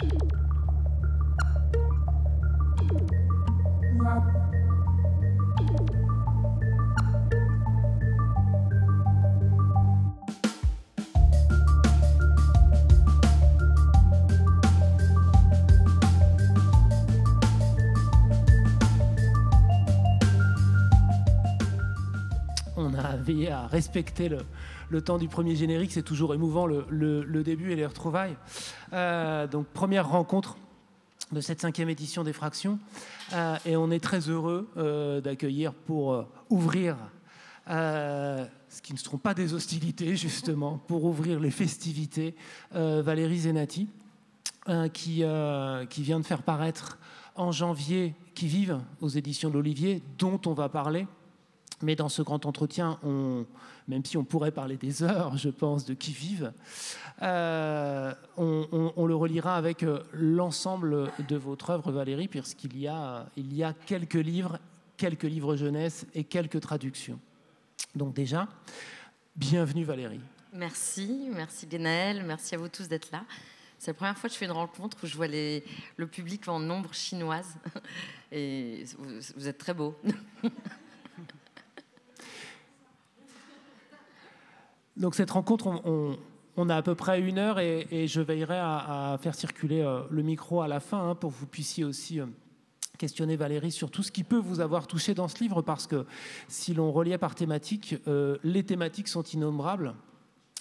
Thank you. à respecter le, temps du premier générique. C'est toujours émouvant le, début et les retrouvailles. Euh, donc première rencontre de cette cinquième édition des fractions. Euh, et on est très heureux euh, d'accueillir pour ouvrir, ce qui ne seront pas des hostilités justement, pour ouvrir les festivités, Valérie Zenati, qui, vient de faire paraître en janvier Qui vivent aux éditions de l'Olivier, dont on va parler. Mais dans ce grand entretien, on, même si on pourrait parler des heures, je pense, de qui vivent, euh, on, le relira avec euh, l'ensemble de votre œuvre, Valérie, puisqu'il y a, il y a quelques livres, quelques livres jeunesse et quelques traductions. Donc déjà, bienvenue Valérie. Merci, merci Benaël, merci à vous tous d'être là. C'est la première fois que je fais une rencontre où je vois le public en nombre chinoise. Et vous, vous êtes très beau. Donc cette rencontre, on, a à peu près une heure et, je veillerai à, faire circuler euh, le micro à la fin hein, pour que vous puissiez aussi euh, questionner Valérie sur tout ce qui peut vous avoir touché dans ce livre parce que si l'on reliait par thématique, euh, les thématiques sont innombrables.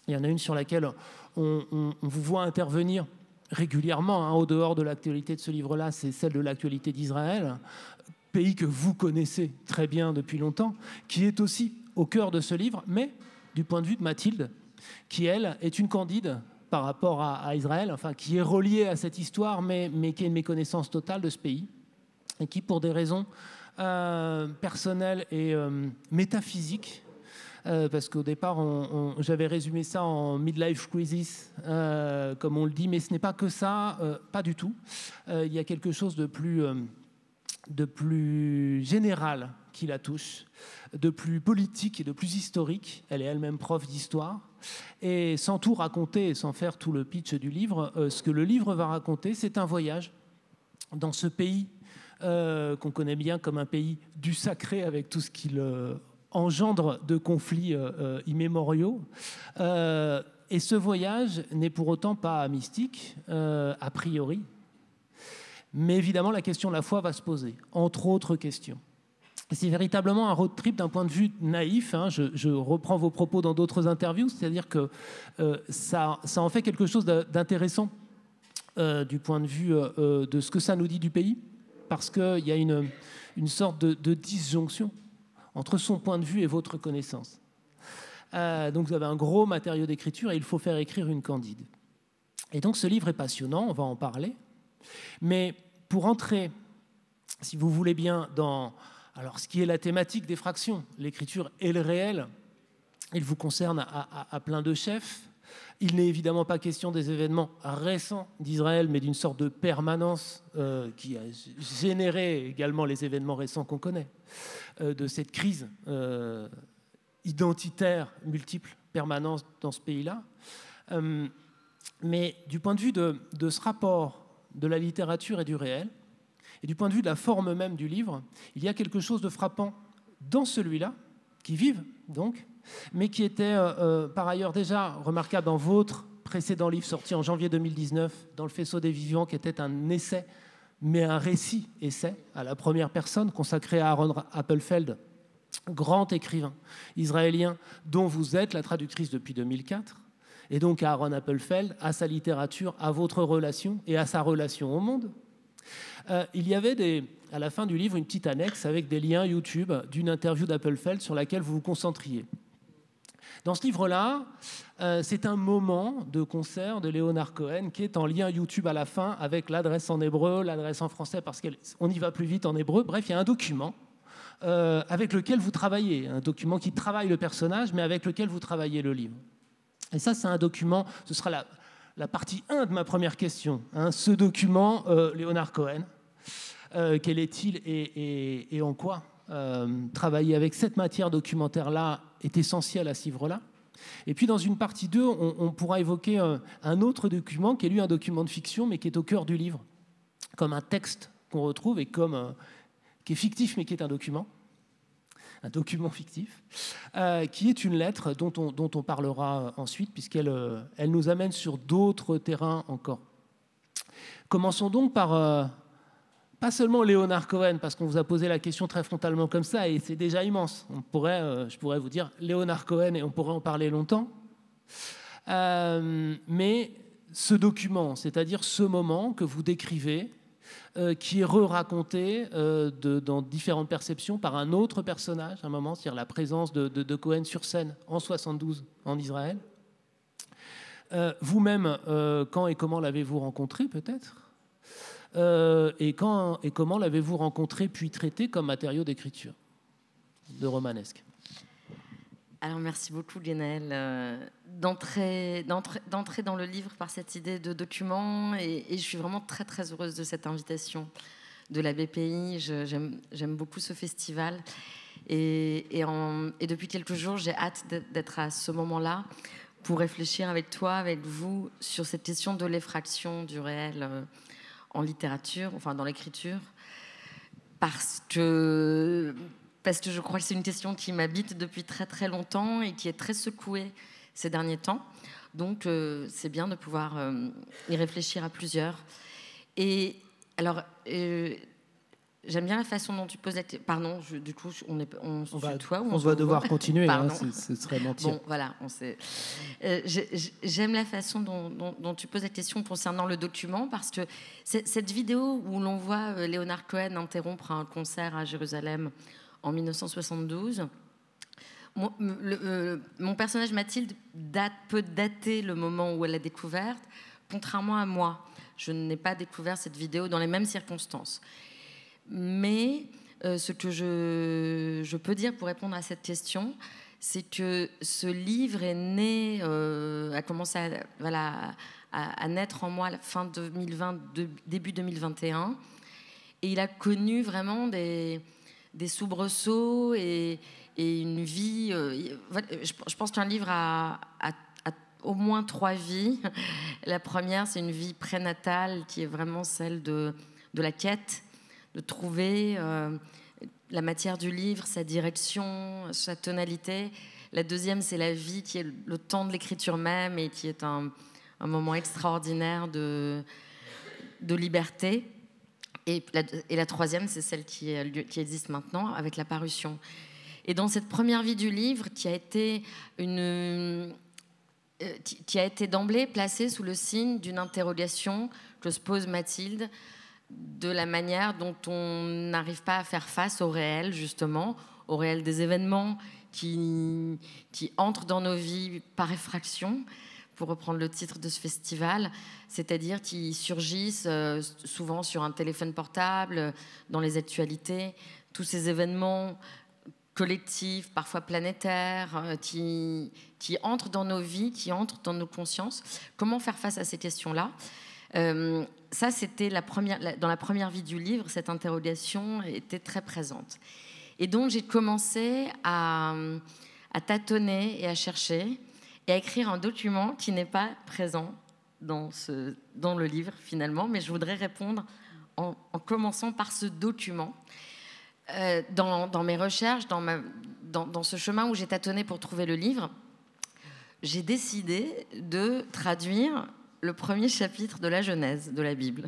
Il y en a une sur laquelle on, vous voit intervenir régulièrement, hein, au dehors de l'actualité de ce livre-là, c'est celle de l'actualité d'Israël, pays que vous connaissez très bien depuis longtemps, qui est aussi au cœur de ce livre, mais du point de vue de Mathilde, qui, elle, est une candide par rapport à, Israël, enfin, qui est reliée à cette histoire, mais, mais, qui est une méconnaissance totale de ce pays, et qui, pour des raisons euh, personnelles et euh, métaphysiques, euh, parce qu'au départ, j'avais résumé ça en midlife crisis, comme on le dit, mais ce n'est pas que ça, pas du tout. il y a quelque chose de plus, de plus général qui la touche, de plus politique et de plus historique. Elle est elle-même prof d'histoire. Et sans tout raconter et sans faire tout le pitch du livre, euh, ce que le livre va raconter, c'est un voyage dans ce pays euh, qu'on connaît bien comme un pays du sacré avec tout ce qu'il euh, engendre de conflits immémoriaux. et ce voyage n'est pour autant pas mystique, a priori. Mais évidemment, la question de la foi va se poser, entre autres questions c'est véritablement un road trip d'un point de vue naïf. Hein. Je, reprends vos propos dans d'autres interviews, c'est-à-dire que euh, ça, en fait quelque chose d'intéressant euh, du point de vue euh, de ce que ça nous dit du pays, parce qu'il y a une, sorte de, disjonction entre son point de vue et votre connaissance. donc vous avez un gros matériau d'écriture et il faut faire écrire une Candide. Et donc ce livre est passionnant, on va en parler. Mais pour entrer, si vous voulez bien, dans alors, ce qui est la thématique des fractions, l'écriture et le réel, il vous concerne à, plein de chefs. Il n'est évidemment pas question des événements récents d'Israël, mais d'une sorte de permanence euh, qui a généré également les événements récents qu'on connaît, euh, de cette crise euh, identitaire multiple, permanente dans ce pays-là. mais du point de vue de ce rapport de la littérature et du réel, et du point de vue de la forme même du livre, il y a quelque chose de frappant dans celui-là, qui vive donc, mais qui était euh, euh, par ailleurs déjà remarquable dans votre précédent livre sorti en janvier 2019, dans Le faisceau des vivants, qui était un essai, mais un récit essai à la première personne consacré à Aaron Appelfeld, grand écrivain israélien dont vous êtes la traductrice depuis 2004. Et donc à Aaron Appelfeld, à sa littérature, à votre relation et à sa relation au monde, euh, il y avait à la fin du livre une petite annexe avec des liens YouTube d'une interview d'Applefeld sur laquelle vous vous concentriez. Dans ce livre-là, euh, c'est un moment de concert de Léonard Cohen qui est en lien YouTube à la fin avec l'adresse en hébreu, l'adresse en français parce qu'on y va plus vite en hébreu. Bref, il y a un document euh, avec lequel vous travaillez, un document qui travaille le personnage mais avec lequel vous travaillez le livre. Et ça, c'est un document, ce sera la, la partie 1 de ma première question. Hein, ce document, euh, Léonard Cohen, euh, quel est-il et, en quoi euh, travailler avec cette matière documentaire-là est essentiel à ce livre-là et puis dans une partie 2, on, pourra évoquer euh, un, autre document qui est lui un document de fiction mais qui est au cœur du livre, comme un texte qu'on retrouve et qui est fictif mais qui est un document un document fictif, euh, qui est une lettre dont on, dont on parlera ensuite, puisqu'elle euh, elle nous amène sur d'autres terrains encore. Commençons donc par, euh, pas seulement Léonard Cohen, parce qu'on vous a posé la question très frontalement comme ça, et c'est déjà immense. On pourrait, je pourrais vous dire Léonard Cohen, et on pourrait en parler longtemps. mais ce document, c'est-à-dire ce moment que vous décrivez, euh, qui est re-raconté euh, dans différentes perceptions par un autre personnage, à un moment, c'est-à-dire la présence de, Cohen sur scène en 72 en Israël. Euh, vous-même, quand et comment l'avez-vous rencontré, peut-être et, quand, et comment l'avez-vous rencontré puis traité comme matériau d'écriture de romanesque alors merci beaucoup Guénaël euh, d'entrer dans le livre par cette idée de document et, je suis vraiment très très heureuse de cette invitation de la BPI. J'aime beaucoup ce festival et, et, et depuis quelques jours j'ai hâte d'être à ce moment-là pour réfléchir avec toi, avec vous sur cette question de l'effraction du réel euh, en littérature, enfin dans l'écriture, parce que parce que je crois que c'est une question qui m'habite depuis très très longtemps et qui est très secouée ces derniers temps. Donc euh, c'est bien de pouvoir euh, y réfléchir à plusieurs. Et alors, euh, j'aime bien la façon dont tu poses la Pardon, du coup, on, est, on, va, toi, on, devoir continuer, hein, ce serait mentir. Bon, voilà, on sait. j'aime la façon dont, dont, tu poses la question concernant le document, parce que cette vidéo où l'on voit Léonard Cohen interrompre un concert à Jérusalem en 1972. Euh, mon, personnage Mathilde date, peut dater le moment où elle l'a découverte, contrairement à moi. Je n'ai pas découvert cette vidéo dans les mêmes circonstances. Mais euh, ce que je, peux dire pour répondre à cette question, c'est que ce livre est né, euh, a commencé à, voilà, à, naître en moi la fin 2020, début 2021. Et il a connu vraiment des, des soubresauts et, une vie. Euh, je, pense qu'un livre a, au moins trois vies. La première, c'est une vie prénatale qui est vraiment celle de, la quête, de trouver euh, la matière du livre, sa direction, sa tonalité. La deuxième, c'est la vie qui est le temps de l'écriture même et qui est un, moment extraordinaire de liberté. Et la, troisième, c'est celle qui, euh, qui, existe maintenant avec la parution. Et dans cette première vie du livre, qui a été euh, été d'emblée placée sous le signe d'une interrogation que se pose Mathilde de la manière dont on n'arrive pas à faire face au réel, justement, au réel des événements qui, qui entrent dans nos vies par effraction pour reprendre le titre de ce festival, c'est-à-dire qui surgissent euh, souvent sur un téléphone portable, dans les actualités, tous ces événements collectifs, parfois planétaires, euh, qui, qui entrent dans nos vies, qui entrent dans nos consciences. Comment faire face à ces questions-là euh, ça, c'était la première, dans la première vie du livre, cette interrogation était très présente. Et donc, j'ai commencé à, à, tâtonner et à chercher et à écrire un document qui n'est pas présent dans, ce, dans le livre finalement, mais je voudrais répondre en, commençant par ce document. Euh, dans, mes recherches, dans, ma, dans, ce chemin où j'ai tâtonné pour trouver le livre, j'ai décidé de traduire le premier chapitre de la Genèse de la Bible,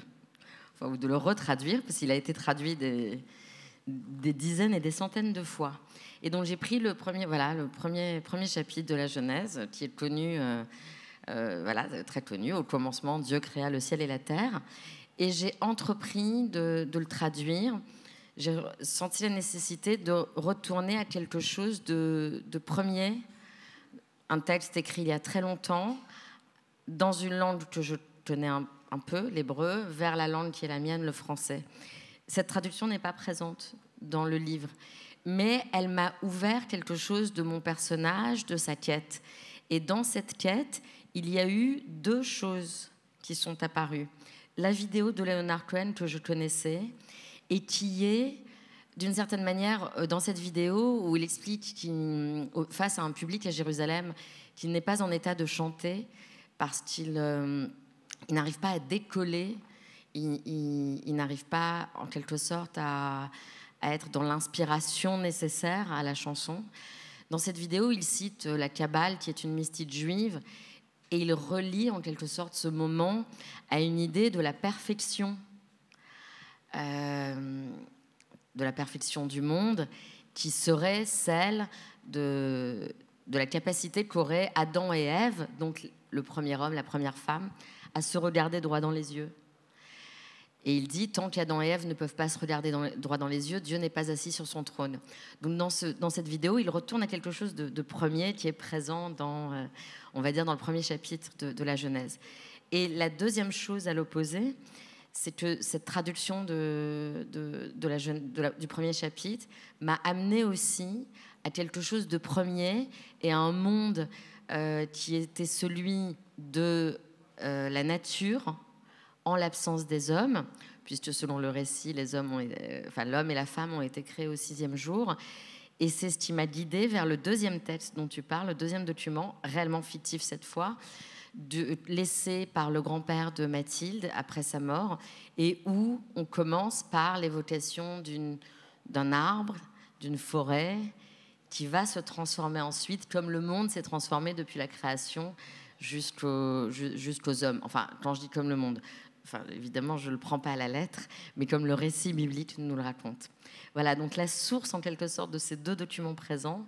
enfin, ou de le retraduire, parce qu'il a été traduit des, des dizaines et des centaines de fois. Et donc j'ai pris le premier, voilà, le premier, premier chapitre de la Genèse, qui est connu, euh, euh, voilà, très connu. Au commencement, Dieu créa le ciel et la terre. Et j'ai entrepris de, le traduire. J'ai senti la nécessité de retourner à quelque chose de, premier, un texte écrit il y a très longtemps, dans une langue que je tenais un peu, l'hébreu, vers la langue qui est la mienne, le français. Cette traduction n'est pas présente dans le livre, mais elle m'a ouvert quelque chose de mon personnage, de sa quête. Et dans cette quête, il y a eu deux choses qui sont apparues. La vidéo de Leonard Cohen que je connaissais et qui est d'une certaine manière, euh, dans cette vidéo où il explique qu'il, face à un public à Jérusalem qu'il n'est pas en état de chanter parce qu'il euh, n'arrive pas à décoller il n'arrive pas, en quelque sorte, à, être dans l'inspiration nécessaire à la chanson. Dans cette vidéo, il cite euh, la Kabbale, qui est une mystique juive, et il relie en quelque sorte ce moment à une idée de la perfection, euh, de la perfection du monde, qui serait celle de, de la capacité qu'auraient Adam et Ève, donc le premier homme, la première femme, à se regarder droit dans les yeux. Et il dit, tant qu'Adam et Ève ne peuvent pas se regarder droit dans les yeux, Dieu n'est pas assis sur son trône. Donc dans, ce, dans cette vidéo, il retourne à quelque chose de, premier qui est présent dans, euh, on va dire, dans le premier chapitre de, la Genèse. Et la deuxième chose à l'opposé, c'est que cette traduction de, la, du premier chapitre m'a amené aussi à quelque chose de premier et à un monde euh, qui était celui de euh, la nature, en l'absence des hommes, puisque selon le récit, les hommes euh, enfin, l'homme et la femme ont été créés au sixième jour. Et c'est ce qui m'a guidée vers le deuxième texte dont tu parles, le deuxième document, réellement fictif cette fois, de, laissé par le grand-père de Mathilde après sa mort, et où on commence par l'évocation d'un arbre, d'une forêt, qui va se transformer ensuite, comme le monde s'est transformé depuis la création jusqu'aux hommes. Enfin, quand je dis comme le monde, Enfin, évidemment, je ne le prends pas à la lettre, mais comme le récit biblique nous le raconte. Voilà, donc la source en quelque sorte de ces deux documents présents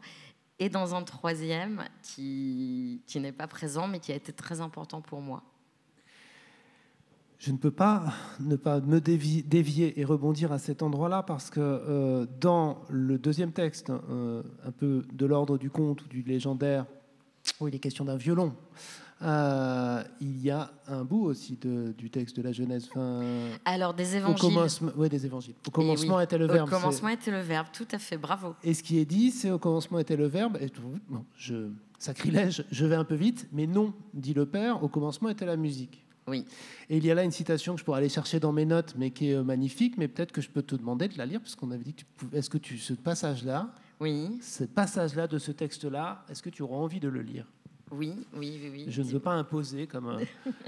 est dans un troisième qui, n'est pas présent, mais qui a été très important pour moi. Je ne peux pas ne pas me dévier, et rebondir à cet endroit-là parce que euh, dans le deuxième texte, euh, un peu de l'ordre du conte ou du légendaire, où il est question d'un violon, euh, il y a un bout aussi du texte de la Genèse. fin. Alors, des évangiles. Au eh commencement, des évangiles. Au commencement était le verbe. Au commencement était le verbe, tout à fait, bravo. Et ce qui est dit, c'est au commencement était le verbe. je, sacrilège, je vais un peu vite, mais non, dit le Père, au commencement était la musique. Oui. Et il y a là une citation que je pourrais aller chercher dans mes notes, mais qui est euh, magnifique, mais peut-être que je peux te demander de la lire, parce qu'on avait dit que tu pouvais, Est-ce que tu, ce passage-là, oui. ce passage-là de ce texte-là, est-ce que tu auras envie de le lire oui, oui, oui. je ne veux pas imposer comme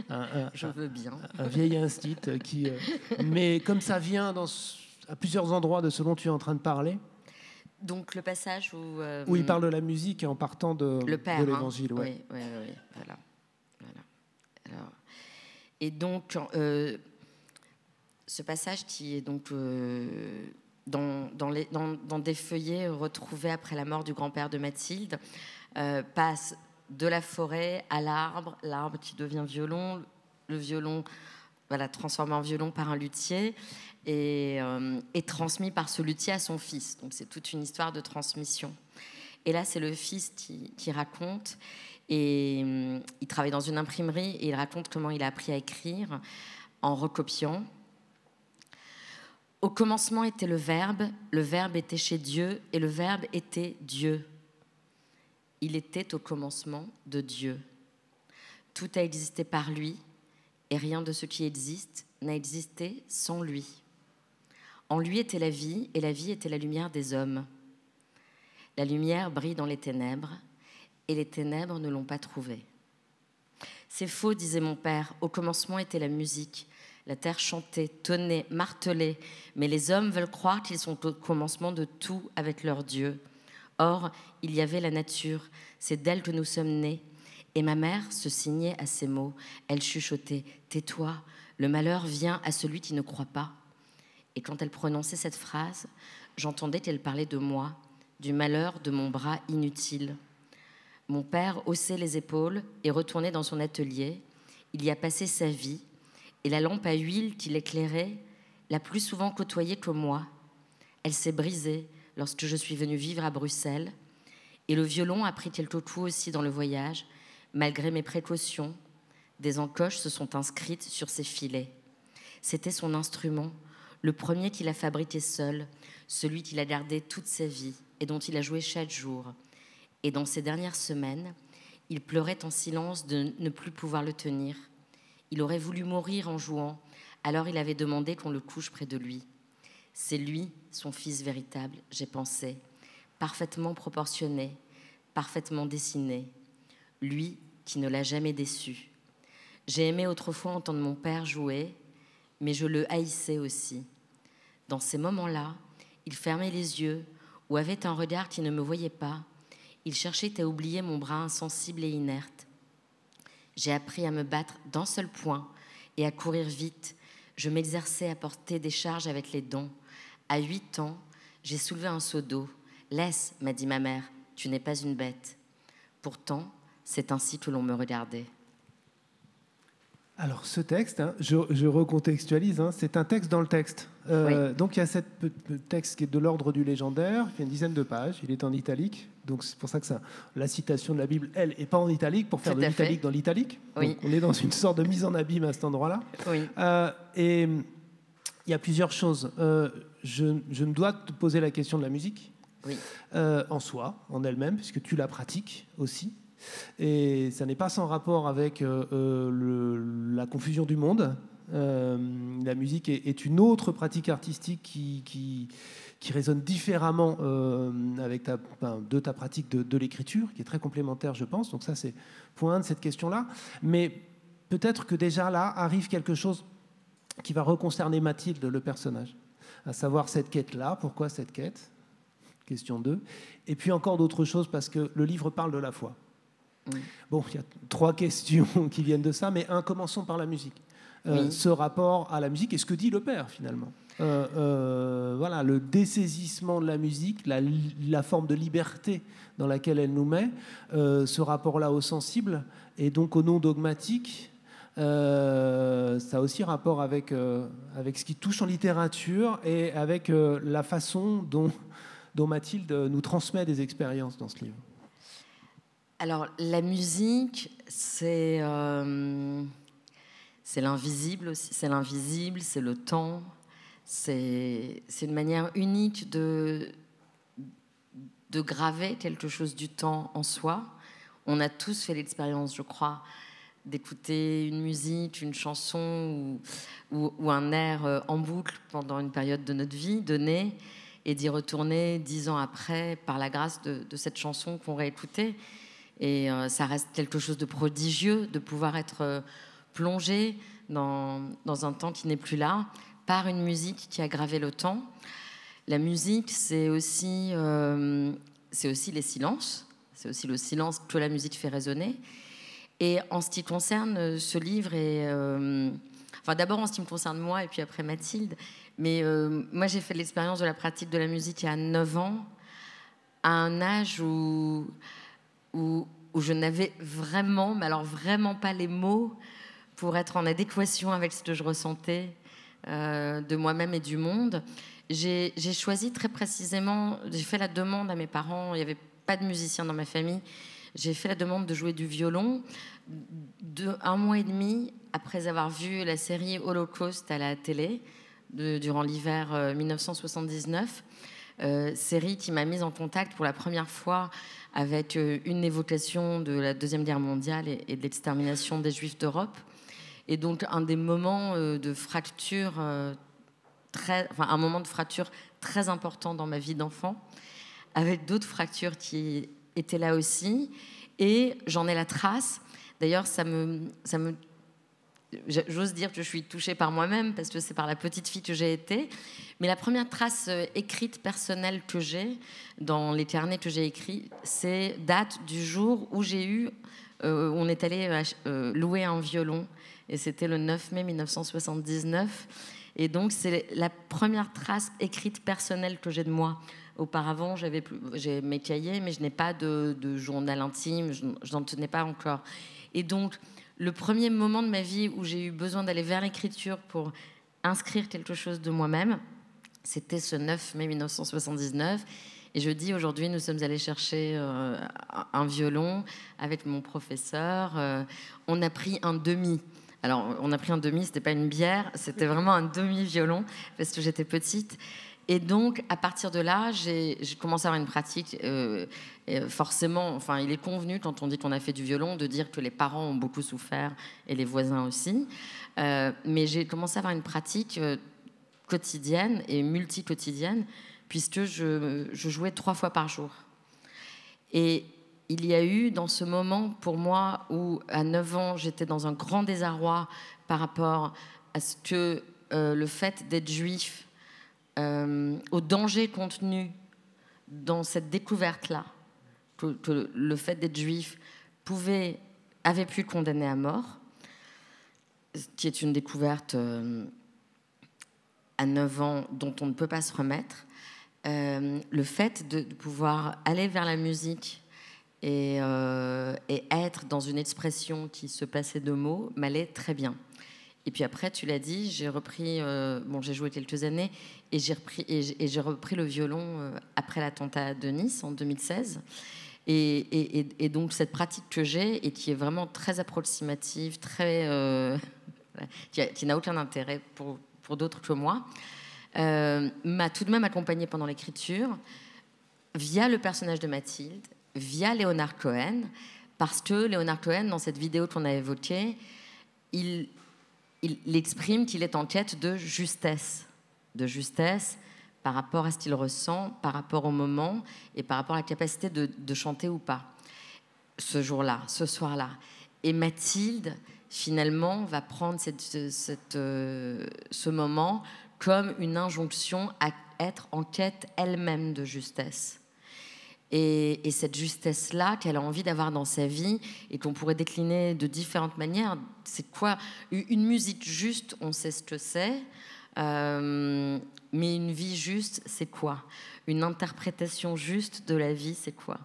un, je veux bien. Un, vieil instit qui. Euh, mais comme ça vient dans, à plusieurs endroits de ce dont tu es en train de parler. Donc le passage où. Euh, où il parle de la musique en partant de, le hein. l'évangile. ouais. Oui, oui, oui. Voilà. et donc, euh, ce passage qui est donc. Dans, dans, les, dans, des feuillets retrouvés après la mort du grand-père de Mathilde, passe de la forêt à l'arbre, l'arbre qui devient violon, le violon voilà, transformé en violon par un luthier et, est euh, transmis par ce luthier à son fils. Donc c'est toute une histoire de transmission. Et là, c'est le fils qui, raconte. Et euh, il travaille dans une imprimerie et il raconte comment il a appris à écrire en recopiant. Au commencement était le Verbe, le Verbe était chez Dieu et le Verbe était Dieu. Il était au commencement de Dieu. Tout a existé par lui et rien de ce qui existe n'a existé sans lui. En lui était la vie et la vie était la lumière des hommes. La lumière brille dans les ténèbres et les ténèbres ne l'ont pas trouvée. C'est faux, disait mon père, au commencement était la musique. La terre chantait, tonnait, martelait, mais les hommes veulent croire qu'ils sont au commencement de tout avec leur Dieu. Or, il y avait la nature, c'est d'elle que nous sommes nés. Et ma mère se signait à ces mots. Elle chuchotait Tais-toi, le malheur vient à celui qui ne croit pas. Et quand elle prononçait cette phrase, j'entendais qu'elle parlait de moi, du malheur de mon bras inutile. Mon père haussait les épaules et retournait dans son atelier. Il y a passé sa vie, et la lampe à huile qu'il éclairait l'a plus souvent côtoyée que moi. Elle s'est brisée, lorsque je suis venue vivre à Bruxelles, et le violon a pris tel coup aussi dans le voyage, malgré mes précautions. Des encoches se sont inscrites sur ses filets. C'était son instrument, le premier qu'il a fabriqué seul, celui qu'il a gardé toute sa vie et dont il a joué chaque jour. Et dans ces dernières semaines, il pleurait en silence de ne plus pouvoir le tenir. Il aurait voulu mourir en jouant, alors il avait demandé qu'on le couche près de lui. C'est lui son Fils véritable, j'ai pensé, parfaitement proportionné, parfaitement dessiné, lui qui ne l'a jamais déçu. J'ai aimé autrefois entendre mon père jouer, mais je le haïssais aussi. Dans ces moments-là, il fermait les yeux ou avait un regard qui ne me voyait pas. Il cherchait à oublier mon bras insensible et inerte. J'ai appris à me battre d'un seul point et à courir vite. Je m'exerçais à porter des charges avec les dons. À huit ans, j'ai soulevé un seau d'eau. Laisse, m'a dit ma mère, tu n'es pas une bête. Pourtant, c'est ainsi que l'on me regardait. Alors ce texte, hein, je, recontextualise, hein, c'est un texte dans le texte. Euh, donc il y a ce texte qui est de l'ordre du légendaire, il une dizaine de pages, il est en italique, donc c'est pour ça que la citation de la Bible, elle, n'est pas en italique pour faire de l'italique dans l'italique. on est dans une sorte de mise en abîme à cet endroit-là. Euh, et il y a plusieurs choses. Euh, je, je, me dois de poser la question de la musique euh, en soi, en elle-même, puisque tu la pratiques aussi. Et ça n'est pas sans rapport avec euh, euh, la confusion du monde. la musique est, une autre pratique artistique qui, résonne différemment de ta pratique de, l'écriture, qui est très complémentaire, je pense. Donc ça, c'est point de cette question-là. Mais peut-être que déjà là arrive quelque chose qui va reconcerner Mathilde, le personnage à savoir cette quête-là, pourquoi cette quête Question 2. Et puis encore d'autres choses, parce que le livre parle de la foi. Mm. Bon, il y a trois questions qui viennent de ça, mais un, commençons par la musique. Euh, ce rapport à la musique et ce que dit le père finalement. Euh, euh, voilà, le dessaisissement de la musique, la, la, forme de liberté dans laquelle elle nous met, ce rapport-là au sensible et donc au non dogmatique, euh, ça a aussi rapport avec, euh, avec ce qui touche en littérature et avec euh, la façon dont, dont Mathilde nous transmet des expériences dans ce livre. Alors, la musique, c'est c'est l'invisible aussi, c'est l'invisible, c'est le temps, c'est une manière unique de, de graver quelque chose du temps en soi. On a tous fait l'expérience, je crois, d'écouter une musique, une chanson ou, un air euh, en boucle pendant une période de notre vie donnée et d'y retourner dix ans après par la grâce de, cette chanson qu'on réécoutait. Et euh, ça reste quelque chose de prodigieux de pouvoir être euh, plongé dans, un temps qui n'est plus là par une musique qui a gravé le temps. La musique, c'est aussi, aussi les silences, c'est aussi le silence que la musique fait résonner. Et en ce qui concerne euh, ce livre, et, euh, enfin d'abord en ce qui me concerne moi et puis après Mathilde, mais euh, moi j'ai fait l'expérience de la pratique de la musique il y a 9 ans, à un âge où, où, je n'avais vraiment, mais alors vraiment pas les mots pour être en adéquation avec ce que je ressentais de moi-même et du monde. J'ai choisi très précisément, j'ai fait la demande à mes parents, il n'y avait pas de musicien dans ma famille, j'ai fait la demande de jouer du violon de un mois et demi après avoir vu la série Holocaust à la télé durant l'hiver 1979. Euh, euh, série qui m'a mise en contact pour la première fois avec euh, une évocation de la Deuxième Guerre mondiale et, et de l'extermination des Juifs d'Europe. Et donc un des moments de fracture, très, enfin, un moment de fracture très important dans ma vie d'enfant, avec d'autres fractures qui était là aussi. Et j'en ai la trace. D'ailleurs, ça me, ça me j'ose dire que je suis touchée par moi-même parce que c'est par la petite fille que j'ai été. Mais la première trace euh, écrite personnelle que j'ai dans les carnets que j'ai écrits, c'est date du jour où j'ai eu, euh, on est allé euh, louer un violon et c'était le 9 mai 1979. Et donc c'est la première trace écrite personnelle que j'ai de moi. Auparavant, j'avais j'ai mes cahiers, mais je n'ai pas de, journal intime, je, n'en tenais pas encore. Et donc, le premier moment de ma vie où j'ai eu besoin d'aller vers l'écriture pour inscrire quelque chose de moi-même, c'était ce 9 mai 1979. Et je dis aujourd'hui, nous sommes allés chercher euh, un violon avec mon professeur. Euh, on a pris un demi. Alors, on a pris un demi, ce n'était pas une bière, c'était vraiment un demi-violon, parce que j'étais petite. Et donc, à partir de là, j'ai commencé à avoir une pratique. Euh, forcément, enfin, il est convenu quand on dit qu'on a fait du violon de dire que les parents ont beaucoup souffert et les voisins aussi. Euh, mais j'ai commencé à avoir une pratique euh, quotidienne et multi-quotidienne, puisque je, jouais trois fois par jour. Et il y a eu dans ce moment pour moi où à 9 ans j'étais dans un grand désarroi par rapport à ce que le fait d'être juif euh, au danger contenu dans cette découverte-là, que, le fait d'être juif avait pu condamner à mort, qui est une découverte euh, à 9 ans dont on ne peut pas se remettre, euh, le fait de, pouvoir aller vers la musique et être dans une expression qui se passait de mots m'allait très bien. Et puis après, tu l'as dit, j'ai repris, euh, bon, j'ai joué quelques années et j'ai repris, et j'ai repris le violon euh, après l'attentat de Nice en 2016. Et, donc cette pratique que j'ai et qui est vraiment très approximative, très, euh, qui, n'a aucun intérêt pour, pour d'autres que moi, m'a tout de même accompagnée pendant l'écriture via le personnage de Mathilde, via Léonard Cohen, parce que Léonard Cohen, dans cette vidéo qu'on a évoquée, il, il exprime qu'il est en quête de justesse, de justesse par rapport à ce qu'il ressent, par rapport au moment et par rapport à la capacité de, chanter ou pas ce jour-là, ce soir-là. Et Mathilde, finalement, va prendre euh, ce moment comme une injonction à être en quête elle-même de justesse. Et, cette justesse-là qu'elle a envie d'avoir dans sa vie et qu'on pourrait décliner de différentes manières, c'est quoi Une musique juste, on sait ce que c'est. Euh, mais une vie juste, c'est quoi Une interprétation juste de la vie, c'est quoi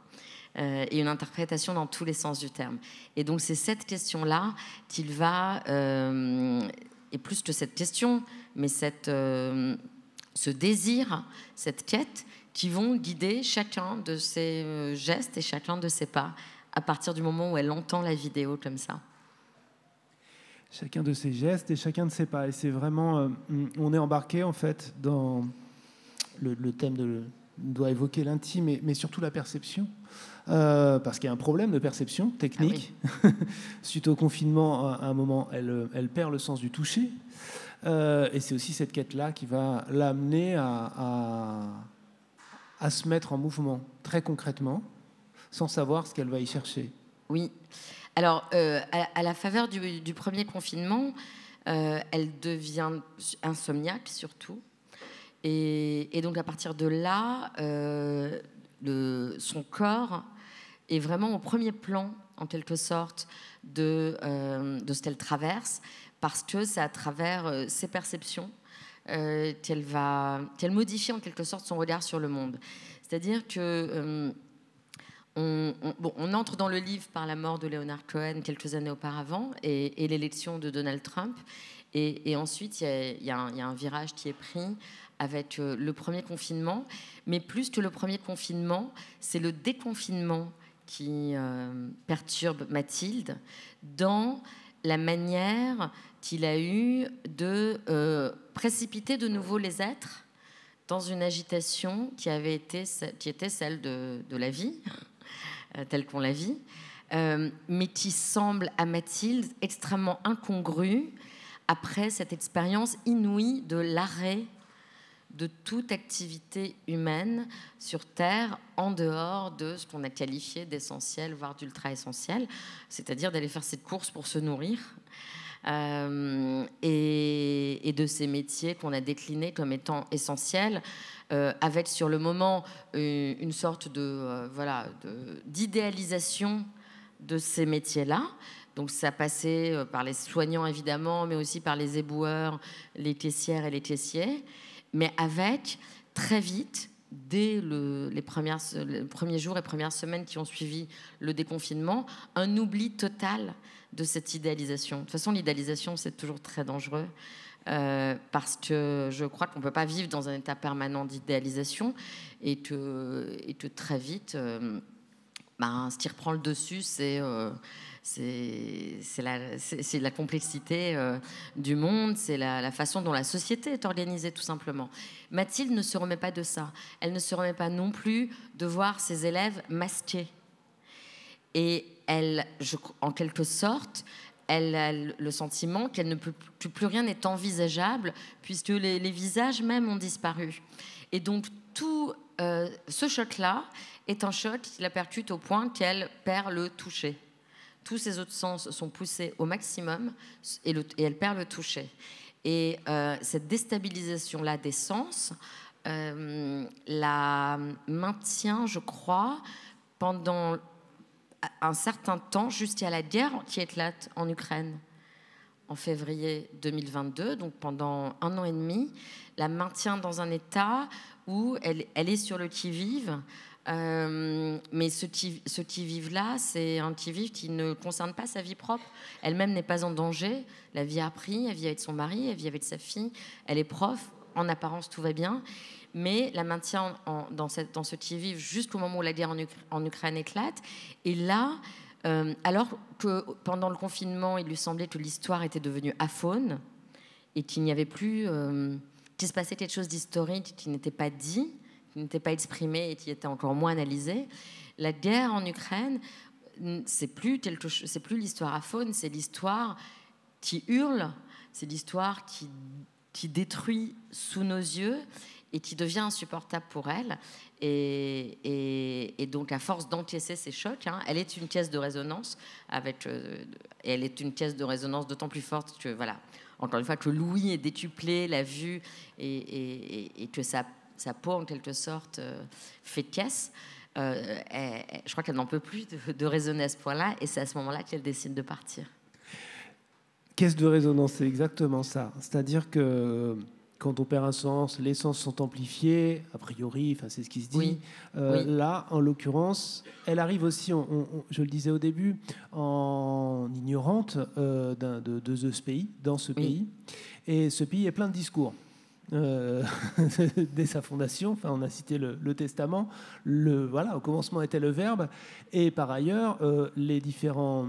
euh, et une interprétation dans tous les sens du terme. Et donc c'est cette question-là qu'il va, euh, et plus que cette question, mais cette, ce désir, cette quête qui vont guider chacun de ses euh, gestes et chacun de ses pas à partir du moment où elle entend la vidéo comme ça. Chacun de ses gestes et chacun de ses pas. Et c'est vraiment, euh, on est embarqué en fait dans le, thème de, doit évoquer l'intime, mais, surtout la perception. Euh, parce qu'il y a un problème de perception technique. Ah Suite au confinement, à un moment, elle, elle perd le sens du toucher. et c'est aussi cette quête-là qui va l'amener à à se mettre en mouvement très concrètement sans savoir ce qu'elle va y chercher. Oui. Alors, euh, à, la faveur du, premier confinement, euh, elle devient insomniaque surtout. Et, donc, à partir de là, euh, son corps est vraiment au premier plan, en quelque sorte, de, de ce qu'elle traverse, parce que c'est à travers ses perceptions euh, qu'elle modifie en quelque sorte son regard sur le monde. C'est-à-dire que euh, on, entre dans le livre par la mort de Leonard Cohen quelques années auparavant et, l'élection de Donald Trump. Et, ensuite, il y, a un virage qui est pris avec euh, le premier confinement. Mais plus que le premier confinement, c'est le déconfinement qui perturbe Mathilde dans la manière qu'il a eue de euh, précipiter de nouveau les êtres dans une agitation qui, avait été, qui était celle de, la vie, euh, telle qu'on la vit, euh, mais qui semble à Mathilde extrêmement incongrue après cette expérience inouïe de l'arrêt de toute activité humaine sur Terre en dehors de ce qu'on a qualifié d'essentiel, voire d'ultra-essentiel, c'est-à-dire d'aller faire cette course pour se nourrir. Euh, et, de ces métiers qu'on a déclinés comme étant essentiels, euh, avec sur le moment euh, une, sorte de voilà d'idéalisation de ces métiers-là. Donc ça passait par les soignants évidemment, mais aussi par les éboueurs, les caissières et les caissiers mais avec très vite, dès les, premières, premiers jours et premières semaines qui ont suivi le déconfinement, un oubli total de cette idéalisation. De toute façon, l'idéalisation, c'est toujours très dangereux. Euh, parce que je crois qu'on ne peut pas vivre dans un état permanent d'idéalisation et que, très vite, euh, ben, ce qui reprend le dessus, c'est euh, c'est la, complexité euh, du monde, c'est la, façon dont la société est organisée tout simplement. Mathilde ne se remet pas de ça. Elle ne se remet pas non plus de voir ses élèves masqués. Et elle, en quelque sorte, elle a le sentiment qu'elle ne peut plus, rien n'est envisageable puisque les, visages même ont disparu. Et donc tout euh, ce choc-là est un choc qui la percute au point qu'elle perd le toucher tous ces autres sens sont poussés au maximum et, elle perd le toucher. Et euh, cette déstabilisation-là des sens euh, la maintient, je crois, pendant un certain temps, jusqu'à la guerre qui éclate en Ukraine en février 2022, donc pendant un an et demi, la maintient dans un état où elle est sur le qui-vive. Euh, mais ce qui, ce qui vive-là, c'est un qui vive qui ne concerne pas sa vie propre. Elle-même n'est pas en danger. La vie a appris, elle vit avec son mari, elle vit avec sa fille, elle est prof. En apparence, tout va bien. Mais la maintient dans, cette, dans, ce qui vive jusqu'au moment où la guerre en, Ukraine éclate. Et là, euh, alors que pendant le confinement, il lui semblait que l'histoire était devenue aphone et qu'il n'y avait plus. Euh, qu'il se passait quelque chose d'historique qui n'était pas dit n'était pas exprimée et qui était encore moins analysée. La guerre en Ukraine, c'est plus c'est plus l'histoire à faune, c'est l'histoire qui hurle, c'est l'histoire qui, qui détruit sous nos yeux et qui devient insupportable pour elle. Et, et, et donc, à force d'encaisser ces chocs, hein, elle est une pièce de résonance. Avec, euh, et elle est une pièce de résonance d'autant plus forte que, voilà, encore une fois, que l'ouïe est décuplée, la vue, et, et que ça sa peau en quelque sorte euh, fait de caisse. Euh, je crois qu'elle n'en peut plus de, raisonner à ce point-là, et c'est à ce moment-là qu'elle décide de partir. Caisse de résonance, c'est exactement ça. C'est-à-dire que quand on perd un sens, les sens sont amplifiés, a priori, enfin, c'est ce qui se dit. Euh, là, en l'occurrence, elle arrive aussi, je le disais au début, en ignorante de, ce pays, dans ce pays. Et ce pays est plein de discours. Euh, dès sa fondation. Enfin, on a cité le, Testament. Le, voilà, au commencement était le Verbe. Et par ailleurs, euh, les différents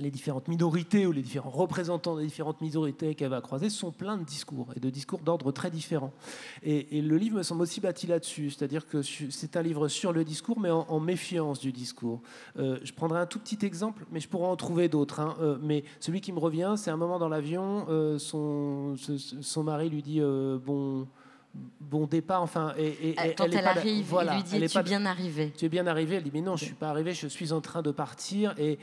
les différentes minorités ou les différents représentants des différentes minorités qu'elle va croiser sont pleins de discours et de discours d'ordre très différent Et, le livre me semble aussi bâti là-dessus, c'est-à-dire que c'est un livre sur le discours, mais en, méfiance du discours. Euh, je prendrai un tout petit exemple, mais je pourrais en trouver d'autres. Hein. Euh, mais celui qui me revient, c'est un moment dans l'avion, euh, son, son mari lui dit bon bon départ, enfin. Et, Quand elle, arrive, voilà, il lui dit Tu es bien arrivé. Tu es bien arrivé. Elle dit Mais non, je suis pas arrivé, je suis en train de partir. Et,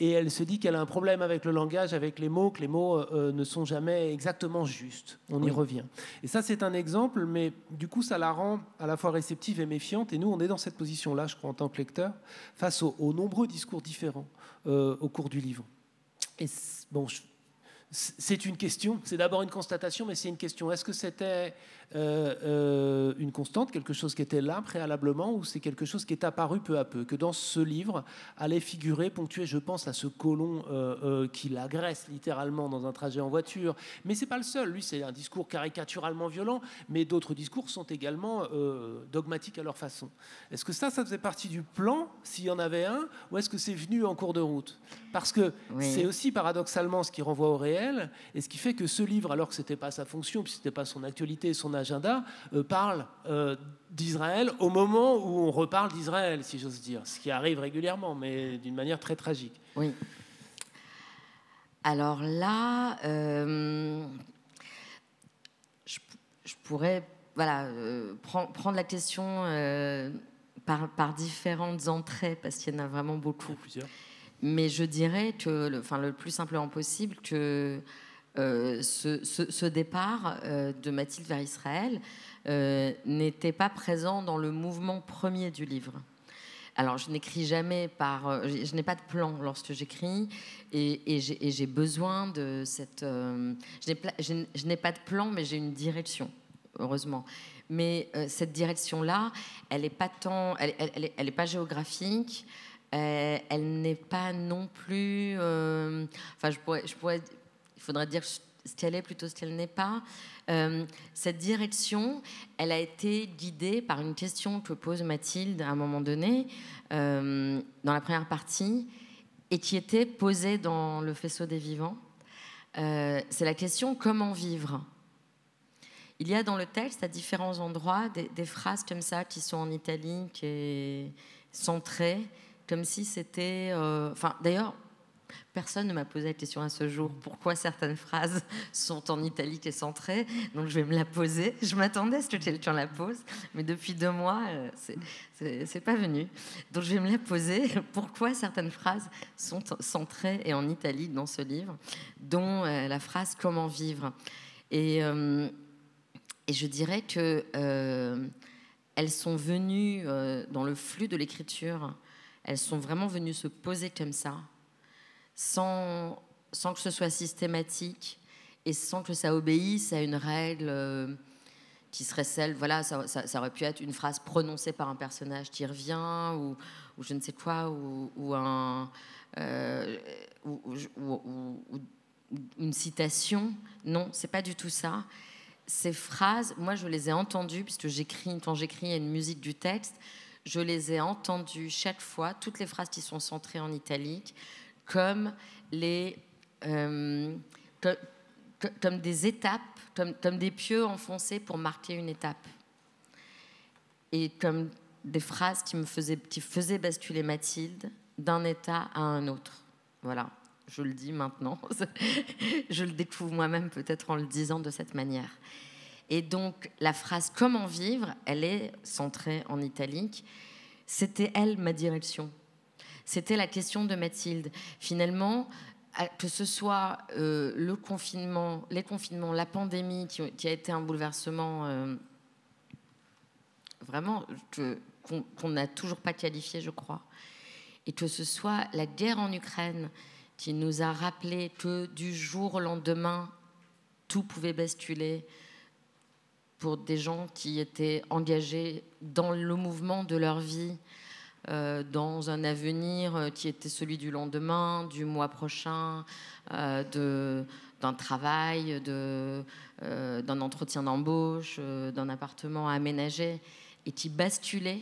et elle se dit qu'elle a un problème avec le langage, avec les mots, que les mots euh, euh, ne sont jamais exactement justes. On y revient. Et ça, c'est un exemple, mais du coup, ça la rend à la fois réceptive et méfiante. Et nous, on est dans cette position-là, je crois, en tant que lecteur, face aux, nombreux discours différents euh, au cours du livre. bon, c'est une question, c'est d'abord une constatation, mais c'est une question. Est-ce que c'était euh, euh, une constante, quelque chose qui était là préalablement, ou c'est quelque chose qui est apparu peu à peu, que dans ce livre allait figurer, ponctué, je pense, à ce colon euh, qui l'agresse littéralement dans un trajet en voiture. Mais c'est pas le seul. Lui, c'est un discours caricaturalement violent, mais d'autres discours sont également dogmatiques à leur façon. Est-ce que ça, ça faisait partie du plan, s'il y en avait un, ou est-ce que c'est venu en cours de route Parce que c'est aussi paradoxalement ce qui renvoie au réel et ce qui fait que ce livre, alors que c'était pas sa fonction, ce c'était pas son actualité, son agenda, euh, parle euh, d'Israël au moment où on reparle d'Israël, si j'ose dire, ce qui arrive régulièrement, mais d'une manière très tragique. Oui. Alors là, euh, je, pourrais voilà, prendre, la question par, par, différentes entrées, parce qu'il y en a vraiment beaucoup. mais je dirais que, le, enfin, le plus simplement possible, que euh, ce, ce, départ euh, de Mathilde vers Israël euh, n'était pas présent dans le mouvement premier du livre. Alors, je n'écris jamais par. Je, n'ai pas de plan lorsque j'écris et, j'ai besoin de cette. je n'ai pas de plan, mais j'ai une direction, heureusement. Mais cette direction-là, elle n'est pas tant. Elle, elle, pas géographique. elle n'est pas non plus. enfin, je pourrais, je pourrais il faudrait dire ce qu'elle est plutôt ce qu'elle n'est pas. Euh, cette direction, elle a été guidée par une question que pose Mathilde à un moment donné, euh, dans la première partie, et qui était posée dans Le faisceau des vivants. Euh, c'est la question comment vivre Il y a dans le texte, à différents endroits, des, des phrases comme ça qui sont en italique et centrées, comme si c'était. Enfin, d'ailleurs, Personne ne m'a posé la question à ce jour pourquoi certaines phrases sont en italique et centrées. Donc je vais me la poser. Je m'attendais à ce que quelqu'un la pose, mais depuis deux mois, euh, c'est pas venu. Donc je vais me la poser pourquoi certaines phrases sont centrées et en italique dans ce livre, dont euh, la phrase Comment vivre euh, Et, je dirais que elles sont venues dans le flux de l'écriture. Elles sont vraiment venues se poser comme ça sans, que ce soit systématique et sans que ça obéisse à une règle euh, qui serait celle, voilà, ça, aurait pu être une phrase prononcée par un personnage qui revient, ou, je ne sais quoi, euh, ou, ou une citation. Non, c'est pas du tout ça. Ces phrases, moi, je les ai entendues, puisque j'écris, quand j'écris une musique du texte, je les ai entendues chaque fois, toutes les phrases qui sont centrées en italique, comme, les, euh, comme, des étapes, comme, comme des pieux enfoncés pour marquer une étape. Et comme des phrases qui me faisaient, qui faisaient basculer Mathilde d'un état à un autre. Voilà, je le dis maintenant. je le découvre moi-même peut-être en le disant de cette manière. Et donc la phrase comment vivre, elle est centrée en italique. C'était elle ma direction c'était la question de Mathilde. Finalement, que ce soit euh, le confinement, les confinements, la pandémie qui, a été un bouleversement euh, vraiment qu'on n'a toujours pas qualifié, je crois, et que ce soit la guerre en Ukraine qui nous a rappelé que du jour au lendemain, tout pouvait basculer pour des gens qui étaient engagés dans le mouvement de leur vie euh, dans un avenir euh, qui était celui du lendemain, du mois prochain, euh, d'un travail, d'un entretien d'embauche, d'un appartement aménagé, et qui basculait,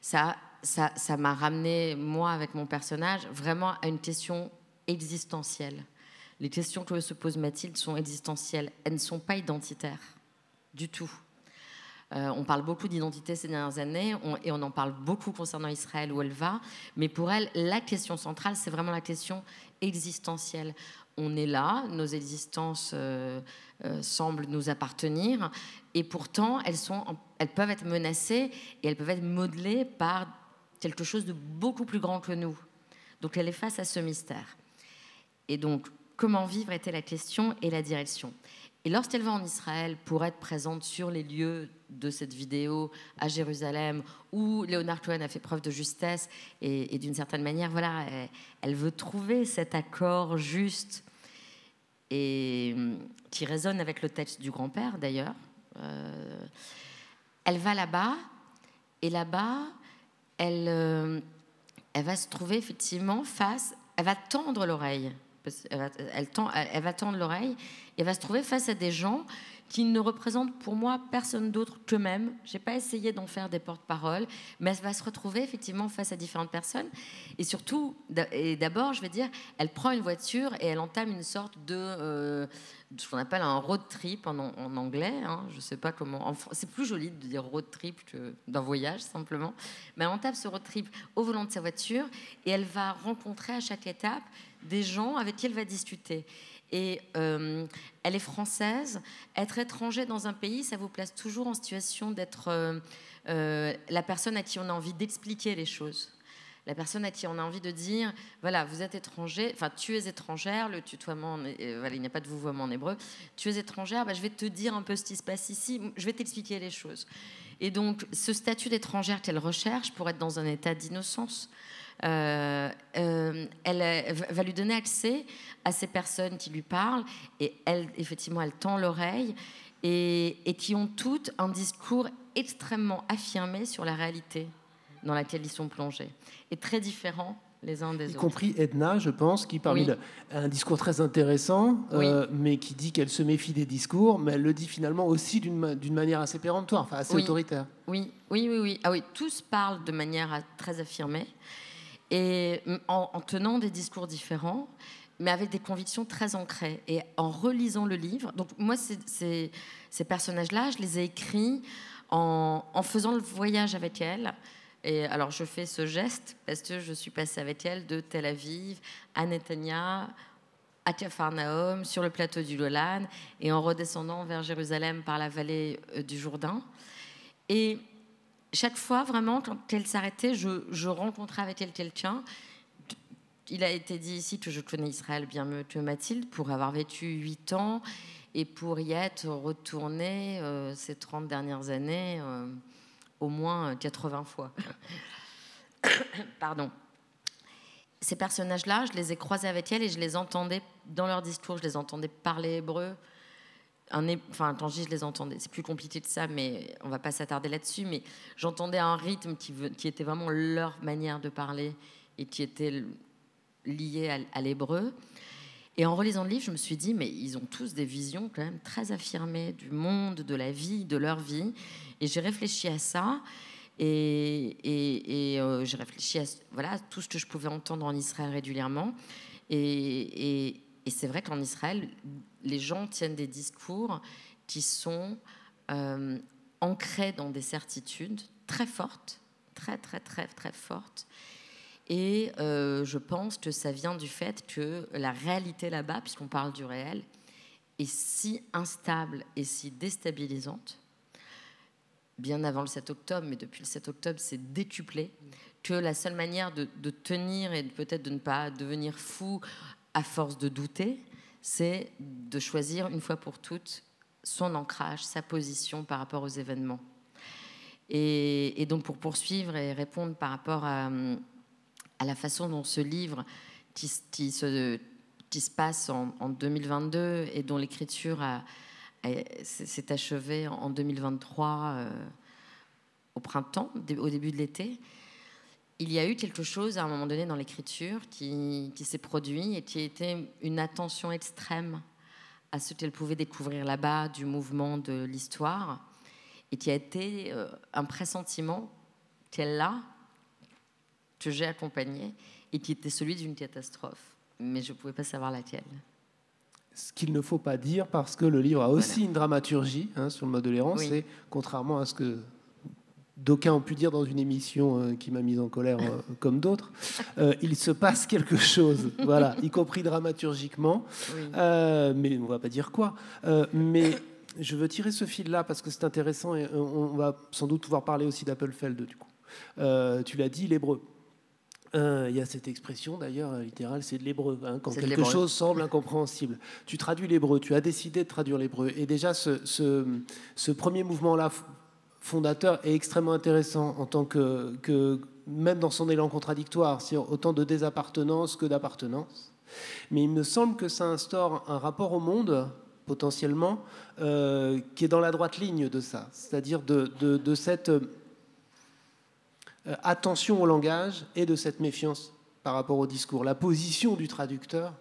ça, ça m'a ramené, moi, avec mon personnage, vraiment à une question existentielle. Les questions que se pose Mathilde sont existentielles, elles ne sont pas identitaires du tout. Euh, on parle beaucoup d'identité ces dernières années et on en parle beaucoup concernant Israël, où elle va. Mais pour elle, la question centrale, c'est vraiment la question existentielle. On est là, nos existences euh, euh, semblent nous appartenir et pourtant elles peuvent être menacées et elles peuvent être modelées par quelque chose de beaucoup plus grand que nous. Donc elle est face à ce mystère. Et donc, comment vivre était la question et la direction. Et lorsqu'elle va en Israël pour être présente sur les lieux de cette vidéo à Jérusalem, où Leonard Cohen a fait preuve de justesse et, d'une certaine manière, voilà, elle, veut trouver cet accord juste et mm, qui résonne avec le texte du grand-père d'ailleurs. Euh, elle va là-bas et là-bas, elle, euh, elle va se trouver effectivement face, elle va tendre l'oreille elle elle va tendre l'oreille, et va se trouver face à des gens qui ne représente pour moi personne d'autre qu'eux-mêmes. Je n'ai pas essayé d'en faire des porte-paroles, mais elle va se retrouver effectivement face à différentes personnes. Et surtout, et d'abord, je vais dire, elle prend une voiture et elle entame une sorte de... Euh, ce qu'on appelle un road trip en, anglais. Hein, je sais pas comment. C'est plus joli de dire road trip que d'un voyage simplement. Mais elle entame ce road trip au volant de sa voiture et elle va rencontrer à chaque étape des gens avec qui elle va discuter. Et euh, elle est française. Être étranger dans un pays, ça vous place toujours en situation d'être euh, euh, la personne à qui on a envie d'expliquer les choses. La personne à qui on a envie de dire, voilà, vous êtes étranger, enfin, tu es étrangère, le tutoiement, il n'y a pas de vouvoiement en hébreu, tu es étrangère, bah, je vais te dire un peu ce qui se passe ici, je vais t'expliquer les choses. Et donc, ce statut d'étrangère qu'elle recherche pour être dans un état d'innocence, euh, euh, elle euh, va lui donner accès à ces personnes qui lui parlent et elle, effectivement, elle tend l'oreille et, qui ont toutes un discours extrêmement affirmé sur la réalité dans laquelle ils sont plongés et très différent les uns des autres. Y compris Edna, je pense, qui parmi un discours très intéressant, mais qui dit qu'elle se méfie des discours, mais elle le dit finalement aussi d'une manière assez péremptoire, enfin assez autoritaire. Oui, oui, oui, oui. Ah oui, tous parlent de manière très affirmée et en, tenant des discours différents, mais avec des convictions très ancrées. Et en relisant le livre, donc moi, ces personnages-là, je les ai écrits en, faisant le voyage avec elles. Et alors, je fais ce geste parce que je suis passée avec elles de Tel Aviv à Netanya, à Capharnaüm, sur le plateau du Lolan et en redescendant vers Jérusalem par la vallée euh, du Jourdain. Et chaque fois, vraiment, quand elle s'arrêtait, je, rencontrais avec elle quelqu'un. Il a été dit ici que je connais Israël bien mieux que Mathilde, pour avoir vécu 8 ans et pour y être retournée euh, ces 30 dernières années euh, au moins 80 euh, fois. Pardon. Ces personnages-là, je les ai croisés avec elle et je les entendais dans leur discours, je les entendais parler hébreu, enfin, quand je je les entendais, c'est plus compliqué que ça, mais on va pas s'attarder là-dessus. Mais j'entendais un rythme qui, qui, était vraiment leur manière de parler et qui était lié à, l'hébreu. Et en relisant le livre, je me suis dit, mais ils ont tous des visions quand même très affirmées du monde, de la vie, de leur vie. Et j'ai réfléchi à ça. Et, euh, j'ai réfléchi à voilà, tout ce que je pouvais entendre en Israël régulièrement. et c'est vrai qu'en Israël, les gens tiennent des discours qui sont euh, ancrés dans des certitudes très fortes, très très très très fortes. Et euh, je pense que ça vient du fait que la réalité là-bas, puisqu'on parle du réel, est si instable et si déstabilisante, bien avant le 7 octobre, mais depuis le 7 octobre, c'est décuplé, que la seule manière de tenir et peut-être de ne pas devenir fou à force de douter, c'est de choisir une fois pour toutes son ancrage, sa position par rapport aux événements. Et, donc pour poursuivre et répondre par rapport à, la façon dont ce livre qui, se, passe en, 2022 et dont l'écriture s'est achevée en 2023 euh, au printemps, au début de l'été, il y a eu quelque chose à un moment donné dans l'écriture qui, s'est produit et qui a été une attention extrême à ce qu'elle pouvait découvrir là-bas du mouvement de l'histoire et qui a été euh, un pressentiment qu'elle a, que j'ai accompagné et qui était celui d'une catastrophe, mais je ne pouvais pas savoir laquelle. Ce qu'il ne faut pas dire parce que le livre a aussi une dramaturgie hein, sur le mode de l'errance et contrairement à ce que d'aucuns ont pu dire dans une émission euh, qui m'a mise en colère euh, comme d'autres, euh, il se passe quelque chose, voilà, y compris dramaturgiquement, mais on ne va pas dire quoi. mais je veux tirer ce fil-là parce que c'est intéressant et on va sans doute pouvoir parler aussi d'Appelfeld du coup. tu l'as dit, l'hébreu. Il y a cette expression d'ailleurs littérale, c'est de l'hébreu, hein, quand quelque chose semble incompréhensible. Tu traduis l'hébreu, tu as décidé de traduire l'hébreu. Et déjà, ce premier mouvement-là fondateur est extrêmement intéressant en tant que, même dans son élan contradictoire, c'est autant de désappartenance que d'appartenance. Mais il me semble que ça instaure un rapport au monde potentiellement euh, qui est dans la droite ligne de ça, c'est-à-dire de, cette euh, attention au langage et de cette méfiance par rapport au discours. La position du traducteur,